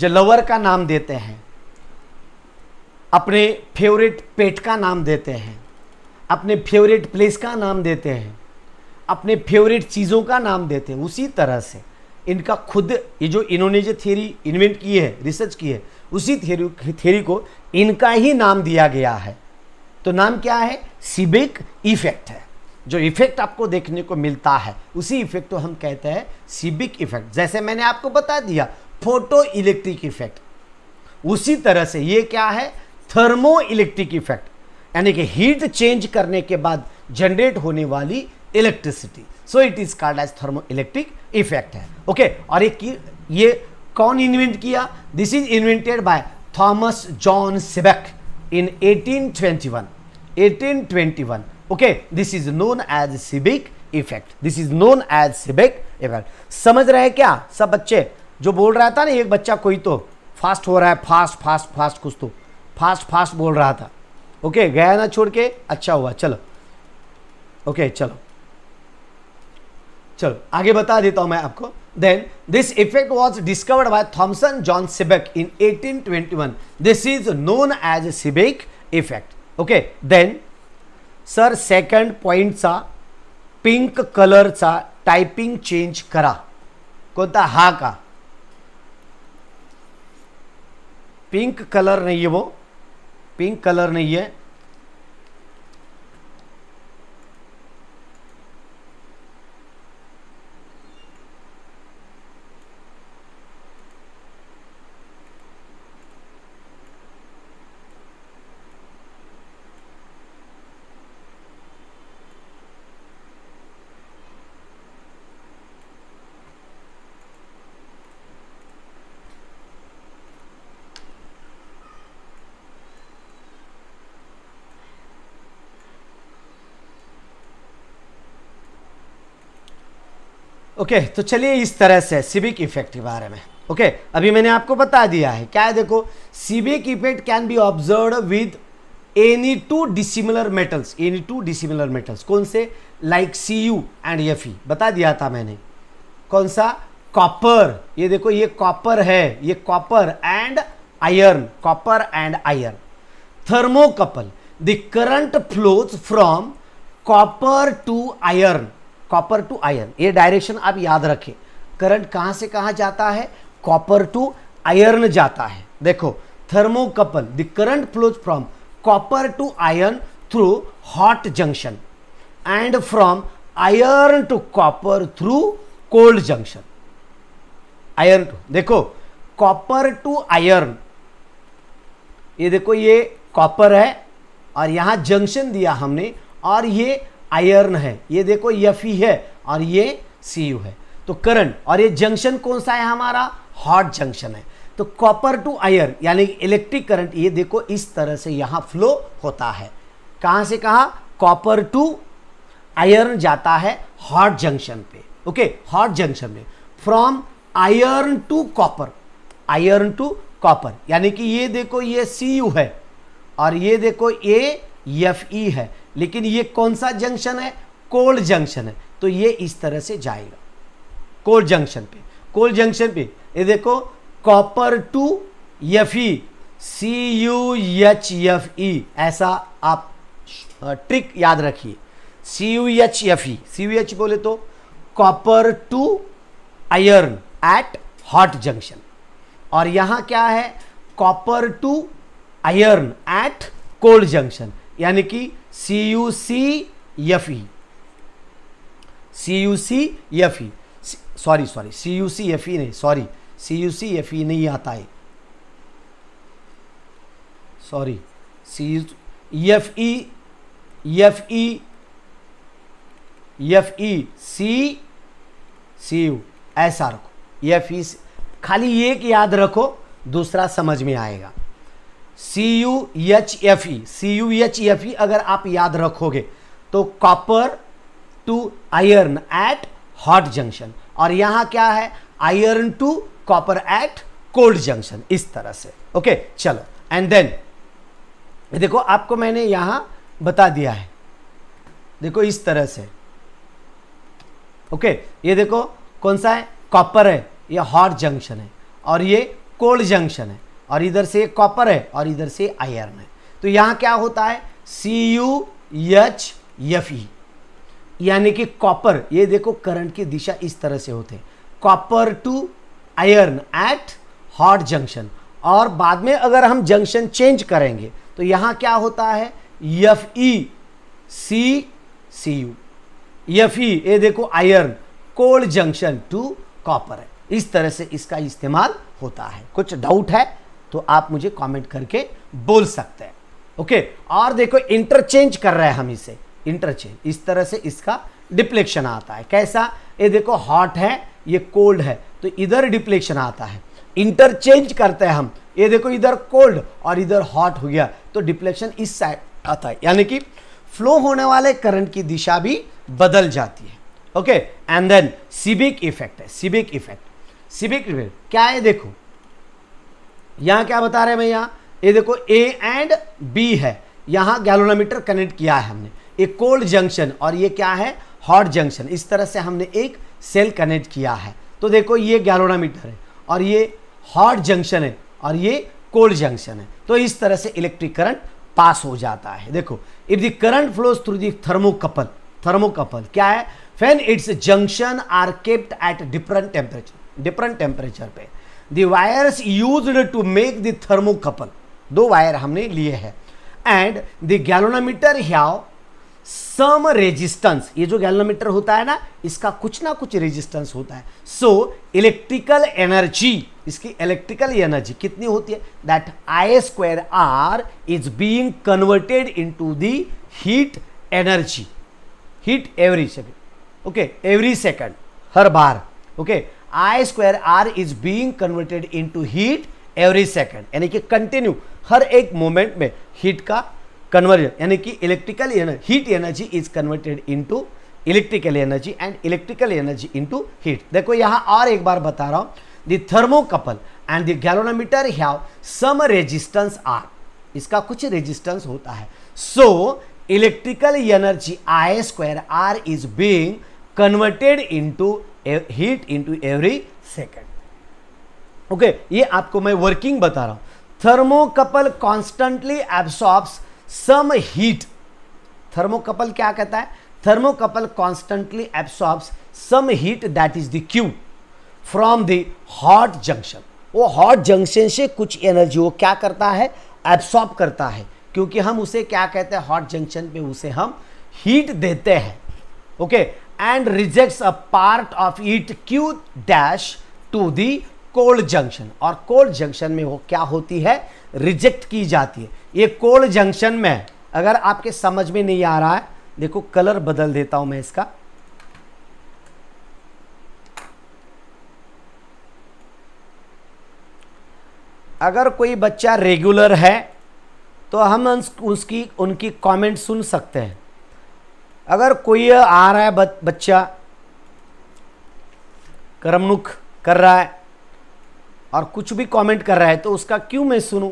जलवर का नाम देते हैं अपने फेवरेट पेट का नाम देते हैं अपने फेवरेट प्लेस का नाम देते हैं अपने फेवरेट चीज़ों का नाम देते हैं उसी तरह से इनका खुद ये जो इन्होंने जो थ्योरी इन्वेंट की है रिसर्च की है उसी थ्योरी थ्योरी को इनका ही नाम दिया गया है तो नाम क्या है सिबिक इफेक्ट है जो इफेक्ट आपको देखने को मिलता है उसी इफेक्ट को हम कहते हैं सिबिक इफेक्ट जैसे मैंने आपको बता दिया फोटो इलेक्ट्रिक इफेक्ट उसी तरह से ये क्या है थर्मो इलेक्ट्रिक इफेक्ट यानी कि हीट चेंज करने के बाद जनरेट होने वाली electricity so it is called as thermo electric effect है ओके okay, और एक ये कौन इन्वेंट किया this is invented by Thomas John Seebeck in 1821 1821 okay this is known as civic effect this is known as civic effect samajh rahe hai kya sab bacche jo bol raha tha na ek बच्चा koi to fast ho raha hai fast fast fast kuch to fast fast bol raha tha okay okay, गया ना छोड़ के अच्छा हुआ चलो okay okay, चलो चलो आगे बता देता हूं मैं आपको Then this effect was discovered by Thomson John Sebeck in 1821. This is known as Sebeck effect. Okay. Then sir second point cha pink color cha typing change kara कोणता ha ka pink color nahi hai wo pink color nahi hai okay तो चलिए इस तरह से civic effect के बारे में okay okay, अभी मैंने आपको बता दिया है क्या है देखो Seebeck effect can be observed with any two dissimilar metals any two dissimilar metals कौन से like C U and F E बता दिया था मैंने कौन सा कॉपर ये देखो ये कॉपर है ये copper and iron copper and iron thermocouple the current flows from copper to iron copper to iron ये डायरेक्शन आप याद रखें करंट कहां से कहां जाता है कॉपर टू आयरन जाता है देखो thermocouple the current flows from copper to iron through hot junction and from iron to copper through cold junction iron to देखो कॉपर टू आयरन ये देखो ये कॉपर है और यहां जंक्शन दिया हमने और ये आयर्न है ये देखो यफी है और ये सी यू है तो करंट और ये जंक्शन कौन सा है हमारा हॉट जंक्शन है तो कॉपर टू आयर यानी इलेक्ट्रिक करंट ये देखो इस तरह से यहाँ फ्लो होता है कहाँ से कहा कॉपर टू आयरन जाता है हॉट जंक्शन पे ओके हॉट जंक्शन में from iron to copper iron to copper यानी कि ये देखो ये सी यू है और ये देखो ये एफ ई है लेकिन ये कौन सा जंक्शन है कोल्ड जंक्शन है तो ये इस तरह से जाएगा कोल्ड जंक्शन पे कोल्ड जंक्शन पे ये देखो copper to F E C U H F E ऐसा आप ट्रिक याद रखिए C U H F E C U H बोले तो copper to iron at hot junction और यहां क्या है copper to iron at cold junction यानी कि e. e. C U C F E C U C F E sorry sorry C U C F E नहीं sorry C U C F E नहीं आता है sorry C F E F E F E C C U ऐसा रखो F E e, खाली एक याद रखो दूसरा समझ में आएगा C U H F E C U H F E अगर आप याद रखोगे तो copper to iron at hot junction और यहां क्या है iron to copper at cold junction इस तरह से ओके okay, चलो एंड देन देखो आपको मैंने यहां बता दिया है देखो इस तरह से ओके okay, ये देखो कौन सा है कॉपर है ये हॉट जंक्शन है और ये कोल्ड जंक्शन है और इधर से कॉपर है और इधर से आयरन है तो यहां क्या होता है C U H F E यानी कि कॉपर ये देखो करंट की दिशा इस तरह से होते हैं copper to iron at hot junction और बाद में अगर हम जंक्शन चेंज करेंगे तो यहां क्या होता है F E C C U F E ये देखो iron cold junction to copper है इस तरह से इसका इस्तेमाल होता है कुछ डाउट है तो आप मुझे कमेंट करके बोल सकते हैं ओके और देखो इंटरचेंज कर रहे हैं हम इसे इंटरचेंज इस तरह से इसका डिप्लेक्शन आता है कैसा ये देखो हॉट है ये कोल्ड है तो इधर डिप्लेक्शन आता है इंटरचेंज करते हैं हम ये देखो इधर कोल्ड और इधर हॉट हो गया तो डिप्लेक्शन इस साइड आता है यानी कि फ्लो होने वाले करंट की दिशा भी बदल जाती है okay and then Seebeck effect है सिबिक इफेक्ट सिबिक इफेक्ट क्या है देखो यहाँ क्या बता रहे हैं भैया ये देखो ए एंड बी है यहाँ गैलोनामीटर कनेक्ट किया है हमने ये कोल्ड जंक्शन और ये क्या है हॉट जंक्शन इस तरह से हमने एक सेल कनेक्ट किया है तो देखो ये गैलोनामीटर है और ये हॉट जंक्शन है और ये कोल्ड जंक्शन है तो इस तरह से इलेक्ट्रिक करंट पास हो जाता है देखो if the current flows through the thermocouple thermocouple क्या है when its junction are kept at different temperature different temperature पे the wires use to make the thermocouple दो वायर हमने लिए हैं and the galvanometer have some resistance ये जो galvanometer होता है ना इसका कुछ ना कुछ रेजिस्टेंस होता है सो इलेक्ट्रिकल एनर्जी इसकी इलेक्ट्रिकल एनर्जी कितनी होती है that I square R is being converted into the heat energy heat every second okay every second हर बार okay okay? I square R is being converted into heat every second यानी कि continue हर एक moment में heat का conversion यानी कि electrical heat energy is converted into electrical energy and electrical energy into heat देखो यहाँ और एक बार बता रहा हूँ the thermocouple and the galvanometer have some resistance R इसका कुछ रेजिस्टेंस होता है so electrical energy I square R is being converted into heat into every second okay ये आपको मैं वर्किंग बता रहा हूं thermocouple constantly absorb some heat thermocouple क्या कहता है thermocouple constantly absorb some heat that is the Q from the hot junction वो हॉट जंक्शन से कुछ एनर्जी वो क्या करता है एब्सॉर्ब करता है क्योंकि हम उसे क्या कहते हैं हॉट जंक्शन पे उसे हम हीट देते हैं okay okay? and rejects a part of it q dash to the cold junction और कोल्ड जंक्शन में वो क्या होती है रिजेक्ट की जाती है ये कोल्ड जंक्शन में अगर आपके समझ में नहीं आ रहा है देखो कलर बदल देता हूं मैं इसका अगर कोई बच्चा रेगुलर है तो हम उसकी उनकी कमेंट सुन सकते हैं अगर कोई आ रहा है बच्चा कर्मनुख कर रहा है और कुछ भी कमेंट कर रहा है तो उसका क्यों मैं सुनूं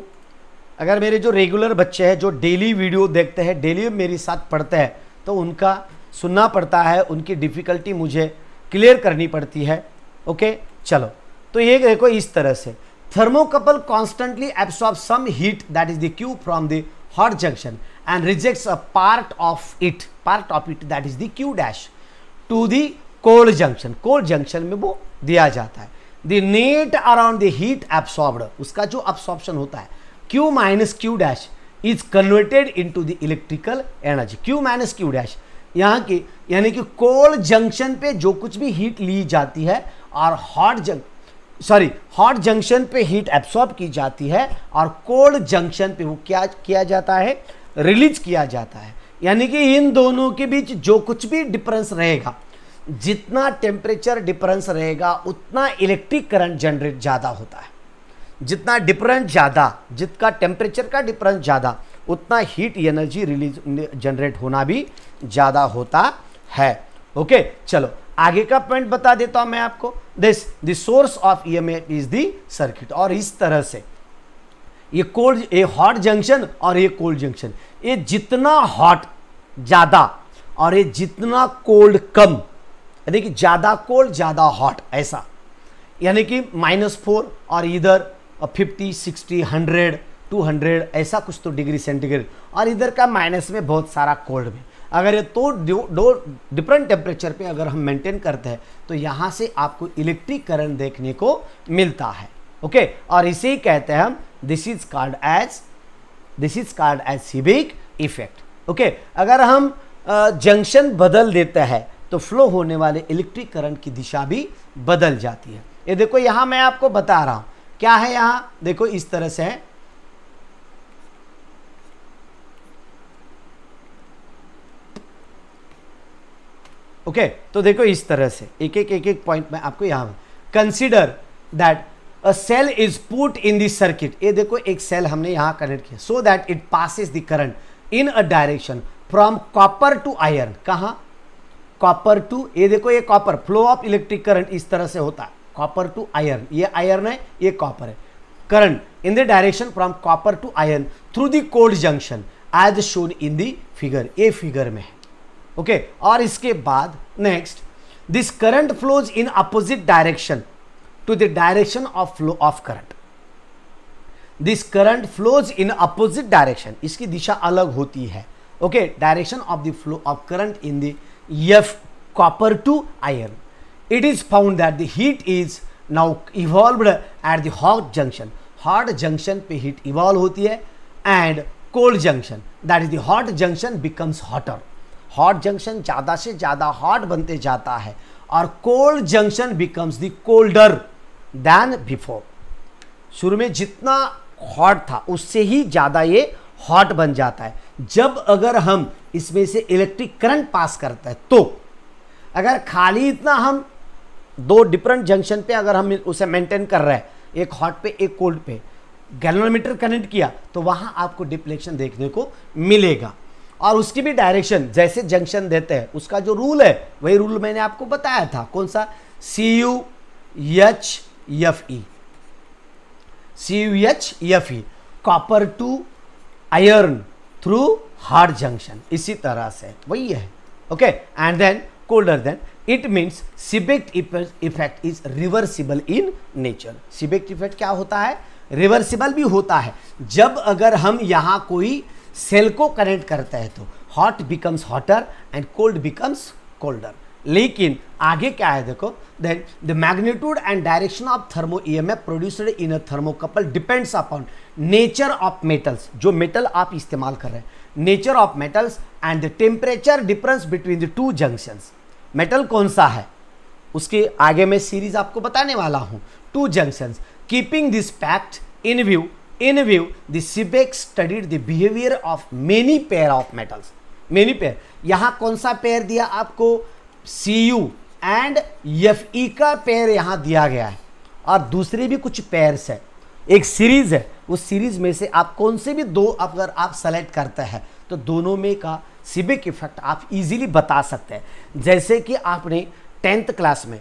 अगर मेरे जो रेगुलर बच्चे हैं जो डेली वीडियो देखते हैं डेली मेरे साथ पढ़ते हैं तो उनका सुनना पड़ता है उनकी डिफ़िकल्टी मुझे क्लियर करनी पड़ती है ओके चलो तो ये देखो इस तरह से thermocouple constantly absorb some heat that is the Q from the hot junction and rejects a part of it part of it that is the Q dash to the cold junction cold junction में वो दिया जाता है the net around the heat absorbed उसका जो absorption होता है Q minus Q dash is converted into the electrical energy Q minus Q dash यहाँ की यानी कि कोल्ड जंक्शन पे जो कुछ भी हीट ली जाती है और hot junk sorry hot junction पे हीट एब्सॉर्ब की जाती है और कोल्ड जंक्शन पे वो क्या किया जाता है रिलीज किया जाता है यानी कि इन दोनों के बीच जो कुछ भी डिफरेंस रहेगा जितना टेम्परेचर डिफरेंस रहेगा उतना इलेक्ट्रिक करंट जनरेट ज़्यादा होता है जितना डिफरेंस ज़्यादा जितना टेम्परेचर का डिफरेंस ज़्यादा उतना हीट एनर्जी रिलीज जनरेट होना भी ज़्यादा होता है ओके चलो आगे का पॉइंट बता देता हूँ मैं आपको दिस दोर्स of E M is the circuit और इस तरह से ये कोल्ड ये हॉट जंक्शन और ये कोल्ड जंक्शन ये जितना हॉट ज़्यादा और ये जितना कोल्ड कम यानी कि ज़्यादा कोल्ड ज़्यादा हॉट ऐसा यानी कि माइनस फोर और इधर fifty sixty hundred two hundred ऐसा कुछ तो डिग्री सेंटीग्रेड और इधर का माइनस में बहुत सारा कोल्ड में अगर ये तो दो डिफरेंट टेम्परेचर पे अगर हम मेंटेन करते हैं तो यहाँ से आपको इलेक्ट्रिक करंट देखने को मिलता है ओके और इसे ही कहते हैं हम this is called as this is called as Seebeck effect okay अगर हम जंक्शन बदल देता है तो फ्लो होने वाले इलेक्ट्रिक करंट की दिशा भी बदल जाती है ये देखो यहां मैं आपको बता रहा हूं क्या है यहां देखो इस तरह से है ओके okay, तो देखो इस तरह से एक एक एक एक पॉइंट में आपको यहां consider that a cell is put in this circuit ये देखो एक सेल हमने यहाँ कनेक्ट किया so that it passes the current in a direction from copper to iron कहाँ कॉपर टू ये देखो ये copper flow of electric current इस तरह से होता है कॉपर टू आयरन ये आयरन है ये कॉपर है current in the direction from copper to iron through the cold junction as shown in the figure ये फिगर में है ओके okay, और इसके बाद next this current flows in opposite direction to the direction of flow of current. This current flows in opposite direction. इसकी दिशा अलग होती है Okay, direction of the flow of current in the F copper to iron. it is found that the heat is now evolved at the hot junction hot junction पे heat evolve होती है and cold junction that is the hot junction becomes hotter hot junction ज़्यादा से ज़्यादा hot बनते जाता है और cold junction becomes the colder than before शुरू में जितना हॉट था उससे ही ज़्यादा ये हॉट बन जाता है जब अगर हम इसमें से इलेक्ट्रिक करंट पास करते हैं तो अगर खाली इतना हम दो डिफरेंट जंक्शन पे अगर हम उसे मेंटेन कर रहे हैं एक हॉट पे एक कोल्ड पे गैलोमीटर कनेक्ट किया तो वहाँ आपको डिप्लेक्शन देखने को मिलेगा और उसकी भी डायरेक्शन जैसे जंक्शन देते हैं उसका जो रूल है वही रूल मैंने आपको बताया था कौन सा C U H F E C U H F E copper to iron through hard junction इसी तरह से वही है okay and then colder then it means Seebeck effect is reversible in nature Seebeck effect क्या होता है reversible भी होता है जब अगर हम यहाँ कोई सेल को कनेक्ट करते हैं तो hot becomes hotter and cold becomes colder लेकिन आगे क्या है देखो then the magnitude and direction of thermo E M F produced in a thermocouple depends upon nature of metals जो मेटल आप इस्तेमाल कर रहे हैं nature of metals and the temperature difference between the two junctions metal कौन सा है उसके आगे मैं सीरीज आपको बताने वाला हूँ two junctions keeping this fact in view in view the Seebeck studied the behaviour of many pair of metals many pair यहाँ कौन सा पेयर दिया आपको C U and F E का पेयर यहाँ दिया गया है और दूसरे भी कुछ पेयर्स है एक सीरीज़ है उस सीरीज़ में से आप कौन से भी दो अगर आप सेलेक्ट करते हैं तो दोनों में का सिबिक इफेक्ट आप इजीली बता सकते हैं जैसे कि आपने टेंथ क्लास में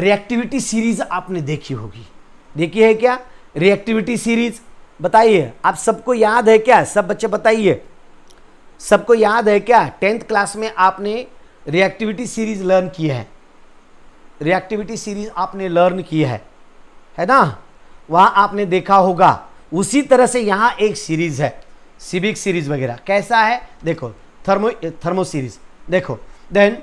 रिएक्टिविटी सीरीज़ आपने देखी होगी देखी है क्या रिएक्टिविटी सीरीज़ बताइए आप सबको याद है क्या सब बच्चे बताइए सबको याद है क्या टेंथ क्लास में आपने रिएक्टिविटी सीरीज लर्न की है रिएक्टिविटी सीरीज आपने लर्न की है है ना वहाँ आपने देखा होगा उसी तरह से यहाँ एक सीरीज है सिविक सीरीज वगैरह कैसा है देखो थर्मो थर्मो सीरीज देखो then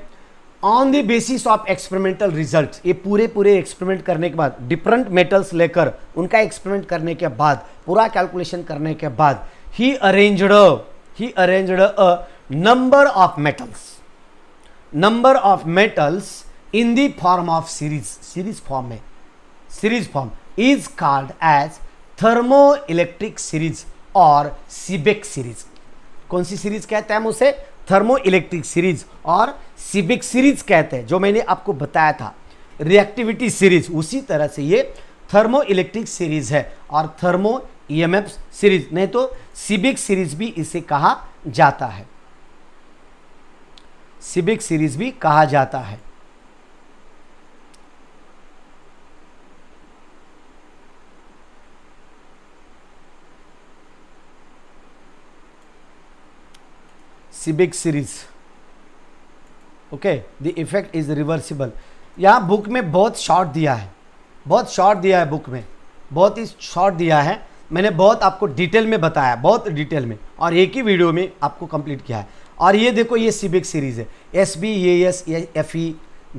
on the basis of experimental result ये पूरे पूरे एक्सपेरिमेंट करने के बाद डिफरेंट मेटल्स लेकर उनका एक्सपेरिमेंट करने के बाद पूरा कैलकुलेशन करने के बाद ही अरेंज्ड ही arranged a number of metals number of metals in the form of series series form में series form is called as thermo electric series और सीबिक सीरीज कौन सी सीरीज कहते हैं हम उसे थर्मो इलेक्ट्रिक सीरीज और सीबिक सीरीज कहते हैं जो मैंने आपको बताया था रिएक्टिविटी सीरीज उसी तरह से ये थर्मो इलेक्ट्रिक सीरीज है और थर्मो ई सीरीज नहीं तो सीबिक सीरीज भी इसे कहा जाता है सिबिक सीरीज भी कहा जाता है Seebeck series okay the effect is reversible यहां बुक में बहुत शॉर्ट दिया है बहुत शॉर्ट दिया है बुक में बहुत ही शॉर्ट दिया है मैंने बहुत आपको डिटेल में बताया बहुत डिटेल में और एक ही वीडियो में आपको कंप्लीट किया है और ये देखो ये सीबिक सीरीज़ है S B A S F E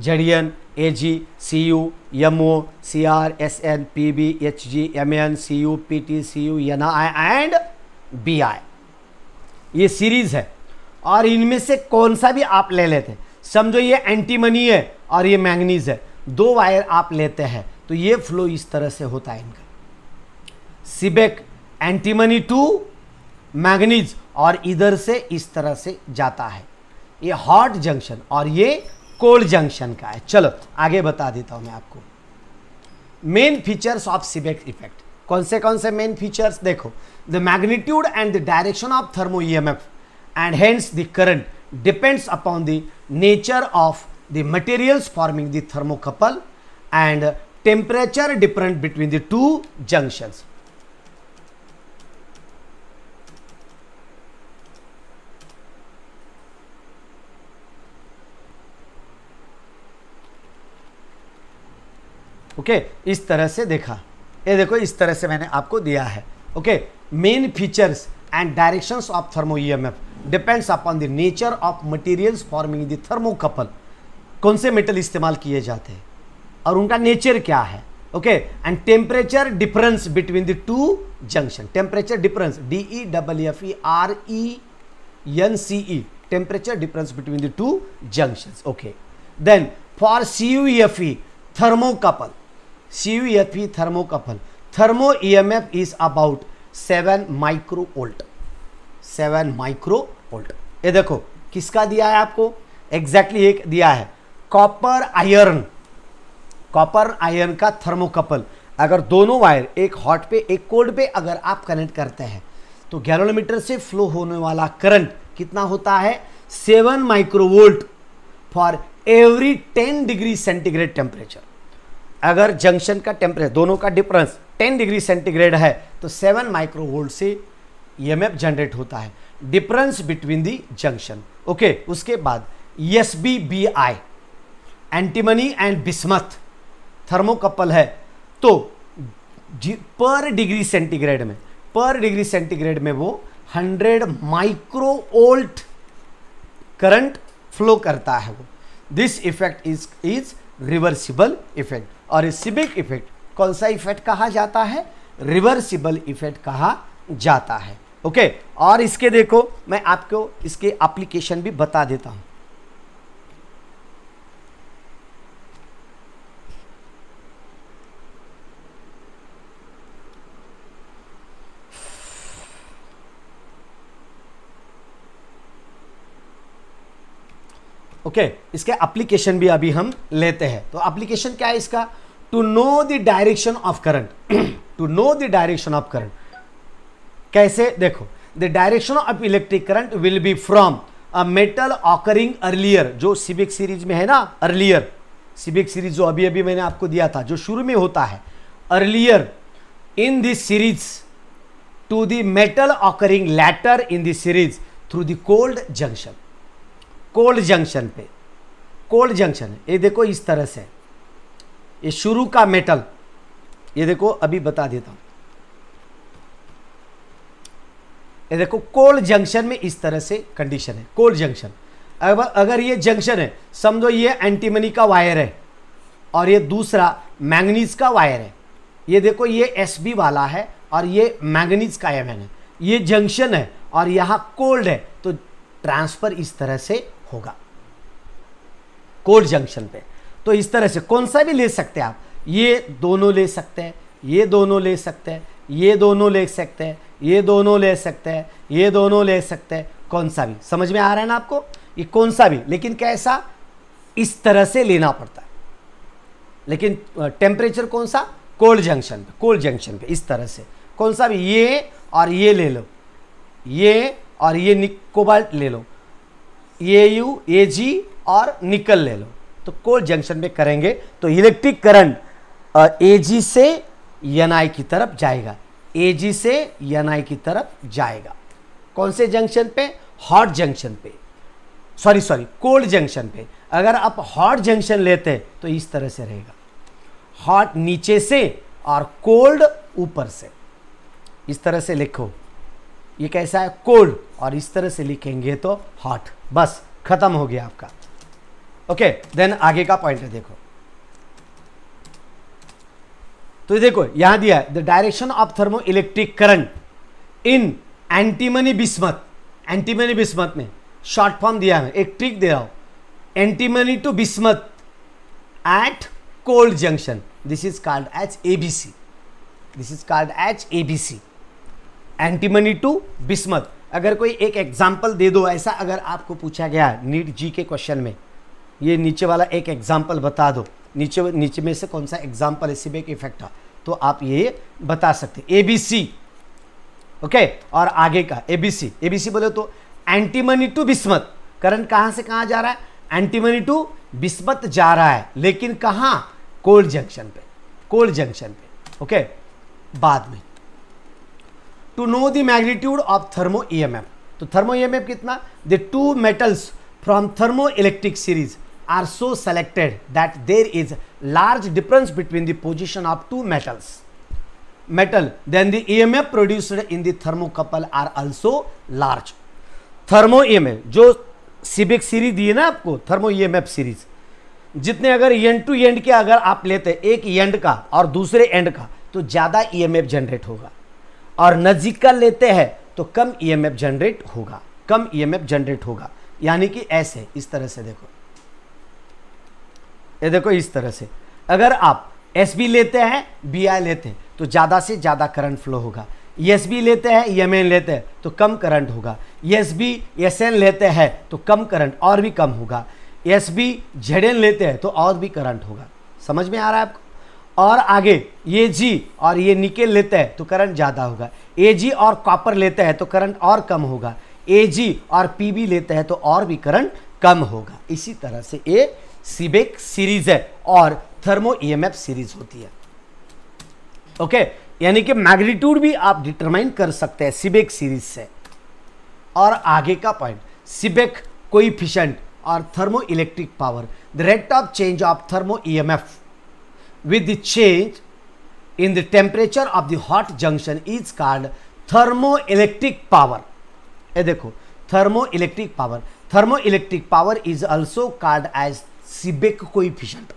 Z N A G C U M O C R S N P B H G M N C U P T C U N I and B I ये series है और इनमें से कौन सा भी आप ले लेते हैं समझो ये एंटीमनी है और ये मैंगनीज है दो वायर आप लेते हैं तो ये फ्लो इस तरह से होता है इनका सिबेक एंटीमनी टू मैग्नीज और इधर से इस तरह से जाता है ये हॉट जंक्शन और ये कोल्ड जंक्शन का है चलो आगे बता देता हूं मैं आपको main features of Seebeck effect कौन से कौन से मेन फीचर्स देखो the magnitude and the direction of thermo E M F and hence the current depends upon the nature of the materials forming the thermocouple and temperature different between the two junction okay इस तरह से देखा ये देखो इस तरह से मैंने आपको दिया है okay main features and directions of thermo EMF depends upon the nature of materials forming the thermocouple कौन से मेटल इस्तेमाल किए जाते हैं और उनका नेचर क्या है okay and temperature difference between the two junction temperature difference D E double F E R E N C E temperature difference between the two junction okay then for C U F E thermocouple CU F E thermocouple thermo E M F is about seven micro volt seven micro volt ये देखो किसका दिया है आपको exactly exactly एक दिया है copper iron copper iron का थर्मोकपल अगर दोनों वायर एक हॉट पे एक कोल्ड पे अगर आप कनेक्ट करते हैं तो गैलोमीटर से फ्लो होने वाला करंट कितना होता है seven microvolt for every ten degree centigrade temperature अगर जंक्शन का टेम्परेचर दोनों का डिफरेंस 10 डिग्री सेंटीग्रेड है तो 7 माइक्रो वोल्ट से ई e जनरेट होता है difference between the junction okay उसके बाद S B B I antimony and bismuth thermocouple है तो पर डिग्री सेंटीग्रेड में पर डिग्री सेंटीग्रेड में वो 100 माइक्रो ओल्ट करंट फ्लो करता है वो this effect is is reversible effect और इस सिबिक इफेक्ट कौन सा इफेक्ट कहा जाता है रिवर्सिबल इफेक्ट कहा जाता है ओके और इसके देखो मैं आपको इसके एप्लीकेशन भी बता देता हूँ ओके okay, इसके एप्लीकेशन भी अभी हम लेते हैं तो एप्लीकेशन क्या है इसका to know the direction of current to know the direction of current कैसे देखो the direction of electric current will be from a metal occurring earlier जो सिबिक सीरीज में है ना अर्लियर सिबिक सीरीज जो अभी अभी मैंने आपको दिया था जो शुरू में होता है earlier in this series to the metal occurring later in this series through the cold junction cold junction पे कोल्ड जंक्शन ये देखो इस तरह से ये शुरू का मेटल ये देखो अभी बता देता हूँ ये देखो कोल्ड जंक्शन में इस तरह से कंडीशन है कोल्ड जंक्शन अब अगर ये जंक्शन है समझो ये एंटीमनी का वायर है और ये दूसरा मैंगनीज का वायर है ये देखो ये एस वाला है और ये मैंगनीज का एम है ये जंक्शन है और यहाँ कोल्ड है तो ट्रांसफ़र इस तरह से होगा कोल्ड जंक्शन पे तो इस तरह से कौन सा भी ले सकते हैं आप ये दोनों ले सकते हैं ये दोनों ले सकते हैं ये दोनों ले सकते हैं ये दोनों ले सकते हैं ये दोनों ले सकते हैं कौन सा भी समझ में आ रहा है ना आपको ये कौन सा भी लेकिन कैसा इस तरह से लेना पड़ता है लेकिन टेम्परेचर कौन सा कोल्ड जंक्शन पे कोल्ड जंक्शन पे इस तरह से कौन सा भी ये और ये ले लो ये और ये निकोबाल्ट ले लो ए यू ए जी और निकल ले लो तो कोल जंक्शन में करेंगे तो इलेक्ट्रिक करंट ए जी से एन आई की तरफ जाएगा ए जी से एन आई की तरफ जाएगा कौन से जंक्शन पे हॉट जंक्शन पे सॉरी सॉरी कोल्ड जंक्शन पे अगर आप हॉट जंक्शन लेते हैं तो इस तरह से रहेगा हॉट नीचे से और कोल्ड ऊपर से इस तरह से लिखो ये कैसा है कोल्ड और इस तरह से लिखेंगे तो हॉट बस खत्म हो गया आपका ओके देन आगे का पॉइंट है देखो तो देखो यहां दिया है the direction of thermo electric current in antimony bismuth antimony bismuth में शॉर्ट फॉर्म दिया है एक ट्रिक दे रहा हूं antimony to bismuth at cold junction this is card H ABC this is card H ABC antimony to bismuth अगर कोई एक एग्जाम्पल दे दो ऐसा अगर आपको पूछा गया नीट जी के क्वेश्चन में ये नीचे वाला एक एग्जाम्पल बता दो नीचे नीचे में से कौन सा एग्जाम्पल है सिबेक इफेक्ट तो आप ये बता सकते ए बी सी ओके और आगे का A B C A B C बोले तो एंटीमनी टू बिस्मत करंट कहाँ से कहाँ जा रहा है एंटीमनी टू बिस्मत जा रहा है लेकिन कहाँ कोल्ड जंक्शन पे कोल्ड जंक्शन पे ओके बाद में to know the magnitude of thermo EMF तो थर्मो ईएमएफ e कितना the two metals from thermo electric series are so selected that there is large difference between the position of two metals metal then the emf produced in the thermocouple are also large thermo E M F जो Seebeck series दी है ना आपको thermo E M F series जितने अगर and to and के अगर आप लेते एक एंड का और दूसरे एंड का तो ज़्यादा ई एम एफ जनरेट होगा और नज़दीक लेते हैं तो कम ईएमएफ e जनरेट होगा कम ईएमएफ e जनरेट होगा यानी कि ऐसे इस तरह से देखो ये देखो इस तरह से अगर आप एस लेते हैं बी लेते हैं तो ज़्यादा से ज़्यादा करंट फ्लो होगा एस लेते हैं एम e लेते हैं तो कम करंट होगा एस बी लेते हैं तो कम करंट और भी कम होगा एस बी लेते हैं तो और भी करंट होगा समझ में आ रहा है आपको और आगे ये जी और ये निकेल लेते हैं तो करंट ज़्यादा होगा ए जी और कॉपर लेते हैं तो करंट और कम होगा ए जी और पी बी लेते हैं तो और भी करंट कम होगा इसी तरह से ये सीबेक सीरीज है और थर्मो ईएमएफ सीरीज होती है ओके यानी कि मैग्नीट्यूड भी आप डिटरमाइन कर सकते हैं सिबेक सीरीज से और आगे का पॉइंट सीबेक कोइफिशिएंट और thermo electric power the rate of change of thermo EMF with the change in the temperature of the hot junction is called thermoelectric power ये dekho thermoelectric power thermoelectric power is also called as seebeck coefficient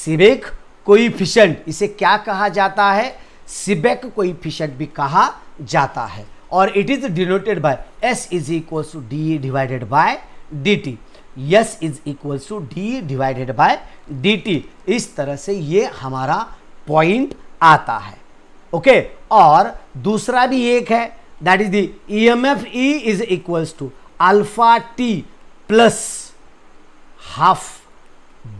seebeck coefficient ise kya kaha jata hai seebeck coefficient bhi kaha jata hai और it is denoted by S is equals to D divided by D T S is equal to D divided by D इस तरह से ये हमारा point आता है okay okay? और दूसरा भी एक है that is the E M F E is equals to alpha T plus half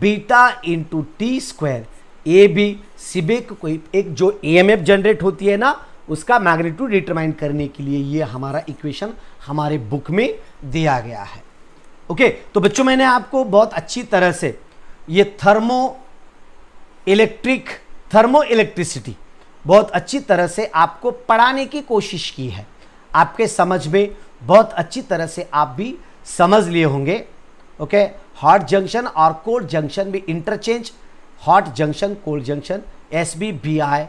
beta into T square A B Seebeck कोई एक जो ई एम एफ जनरेट होती है ना उसका मैग्नीट्यूड डिटरमाइन करने के लिए ये हमारा इक्वेशन हमारे बुक में दिया गया है ओके तो बच्चों मैंने आपको बहुत अच्छी तरह से ये थर्मो इलेक्ट्रिक थर्मो इलेक्ट्रिसिटी बहुत अच्छी तरह से आपको पढ़ाने की कोशिश की है आपके समझ में बहुत अच्छी तरह से आप भी समझ लिए होंगे ओके हॉट जंक्शन और कोल्ड जंक्शन भी interchange hot junction cold junction S B B I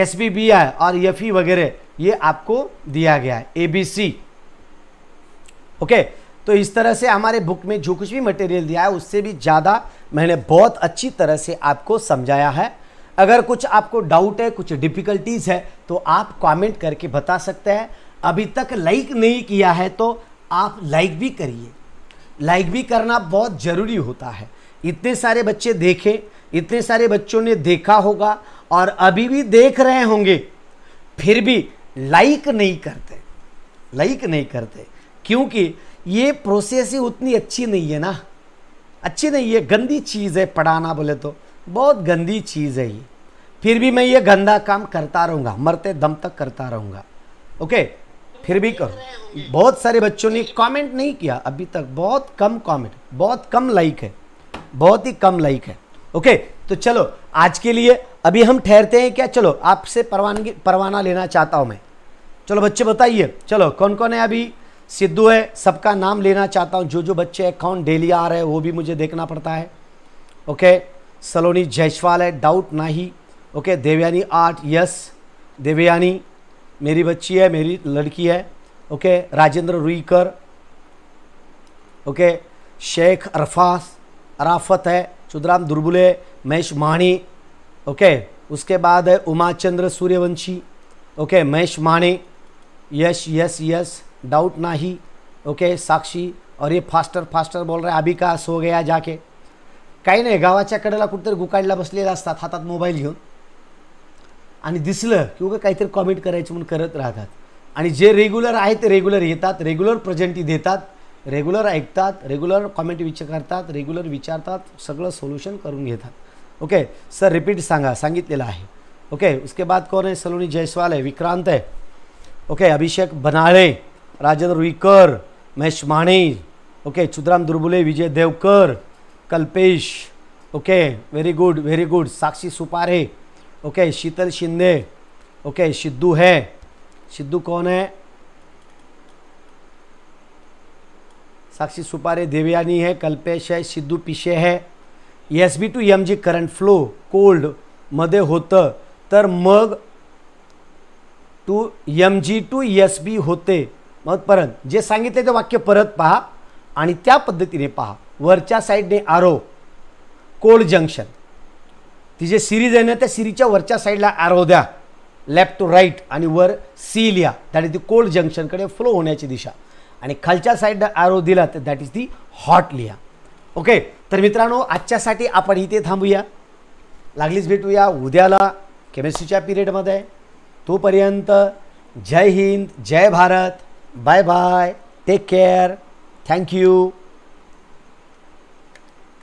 S B B I और एफ ई e वगैरह ये आपको दिया गया है ए बी सी ओके तो इस तरह से हमारे बुक में जो कुछ भी मटेरियल दिया है उससे भी ज़्यादा मैंने बहुत अच्छी तरह से आपको समझाया है अगर कुछ आपको डाउट है कुछ डिफ़िकल्टीज़ है तो आप कमेंट करके बता सकते हैं अभी तक लाइक नहीं किया है तो आप लाइक भी करिए लाइक भी करना बहुत ज़रूरी होता है इतने सारे बच्चे देखे इतने सारे बच्चों ने देखा होगा और अभी भी देख रहे होंगे फिर भी लाइक नहीं करते लाइक नहीं करते क्योंकि ये प्रोसेस ही उतनी अच्छी नहीं है ना अच्छी नहीं है गंदी चीज़ है पढ़ाना बोले तो बहुत गंदी चीज़ है ये फिर भी मैं ये गंदा काम करता रहूँगा मरते दम तक करता रहूँगा ओके फिर भी करो बहुत सारे बच्चों ने कमेंट नहीं किया अभी तक बहुत कम कमेंट बहुत कम लाइक है बहुत ही कम लाइक है ओके तो चलो आज के लिए अभी हम ठहरते हैं क्या चलो आपसे परवानगी परवाना लेना चाहता हूँ मैं चलो बच्चे बताइए चलो कौन कौन है अभी सिद्धू है सबका नाम लेना चाहता हूँ जो जो बच्चे अकाउंट डेली आ रहे हैं वो भी मुझे देखना पड़ता है ओके सलोनी जयसवाल है डाउट ही ओके देवयानी आर्ट यस देवयानी मेरी बच्ची है मेरी लड़की है ओके राजेंद्र रुईकर ओके शेख अरफास अराफत है चुदराम दुर्बुले महेश माणी ओके उसके बाद है Umachandra Suryavanshi okay Mahesh Mani yes yes yes doubt नाही ओके साक्षी अरे फास्टर फास्टर बोल रहे अभिका सो गया जाके काही नाही गावाच्या कडेला कुठेतरी गुकाडला बसलेले असतात हातात मोबाईल घेऊन आणि दिसलं की उगं काहीतरी कॉमेंट करायचं म्हणून करत राहतात आणि जे रेग्युलर आहेत ते रेग्युलर येतात रेग्युलर प्रेझेंटी देतात रेग्युलर ऐकतात रेग्युलर कॉमेंट विचार करतात रेग्युलर विचारतात सगळं सोल्युशन करून घेतात ओके सर रिपीट सांगा सांगितलेलं आहे ओके उसके बाद कौन है सलोनी जयस्वाल है विक्रांत है okay Abhishek Banale Rajendra Ruikar Mahesh Mane okay Chudram Durbule Vijay Devkar Kalpesh okay very good very good Sakshi Supare okay Sheetal Shinde okay Siddhu है सिद्धू कौन है साक्षी सुपारे देवयानी है कल्पेश है सिद्धू पिशे है S B to M G current flow cold मधे होतं तर मग to M G to S B होते मग परत जे सांगितले ते वाक्य परत पहा आणि त्या पद्धतीने पहा वरच्या साईडने आरो कोल्ड जंक्शन ती जे सिरीज आहे ना त्या सिरीजच्या वरच्या साईडला आरो द्या लेफ्ट टू राईट आणि वर सी लिहा दॅट इज दी कोल्ड जंक्शनकडे फ्लो होण्याची दिशा आणि खालच्या साईडला आरो दिला तर दॅट इज दी हॉट लिहा ओके तर मित्रांनो आजच्यासाठी आपण इथे थांबूया लागलीच भेटूया उद्याला केमिस्ट्रीच्या पिरियडमध्ये तोपर्यंत जय हिंद जय Bharat Bye bye. Take care. Thank you.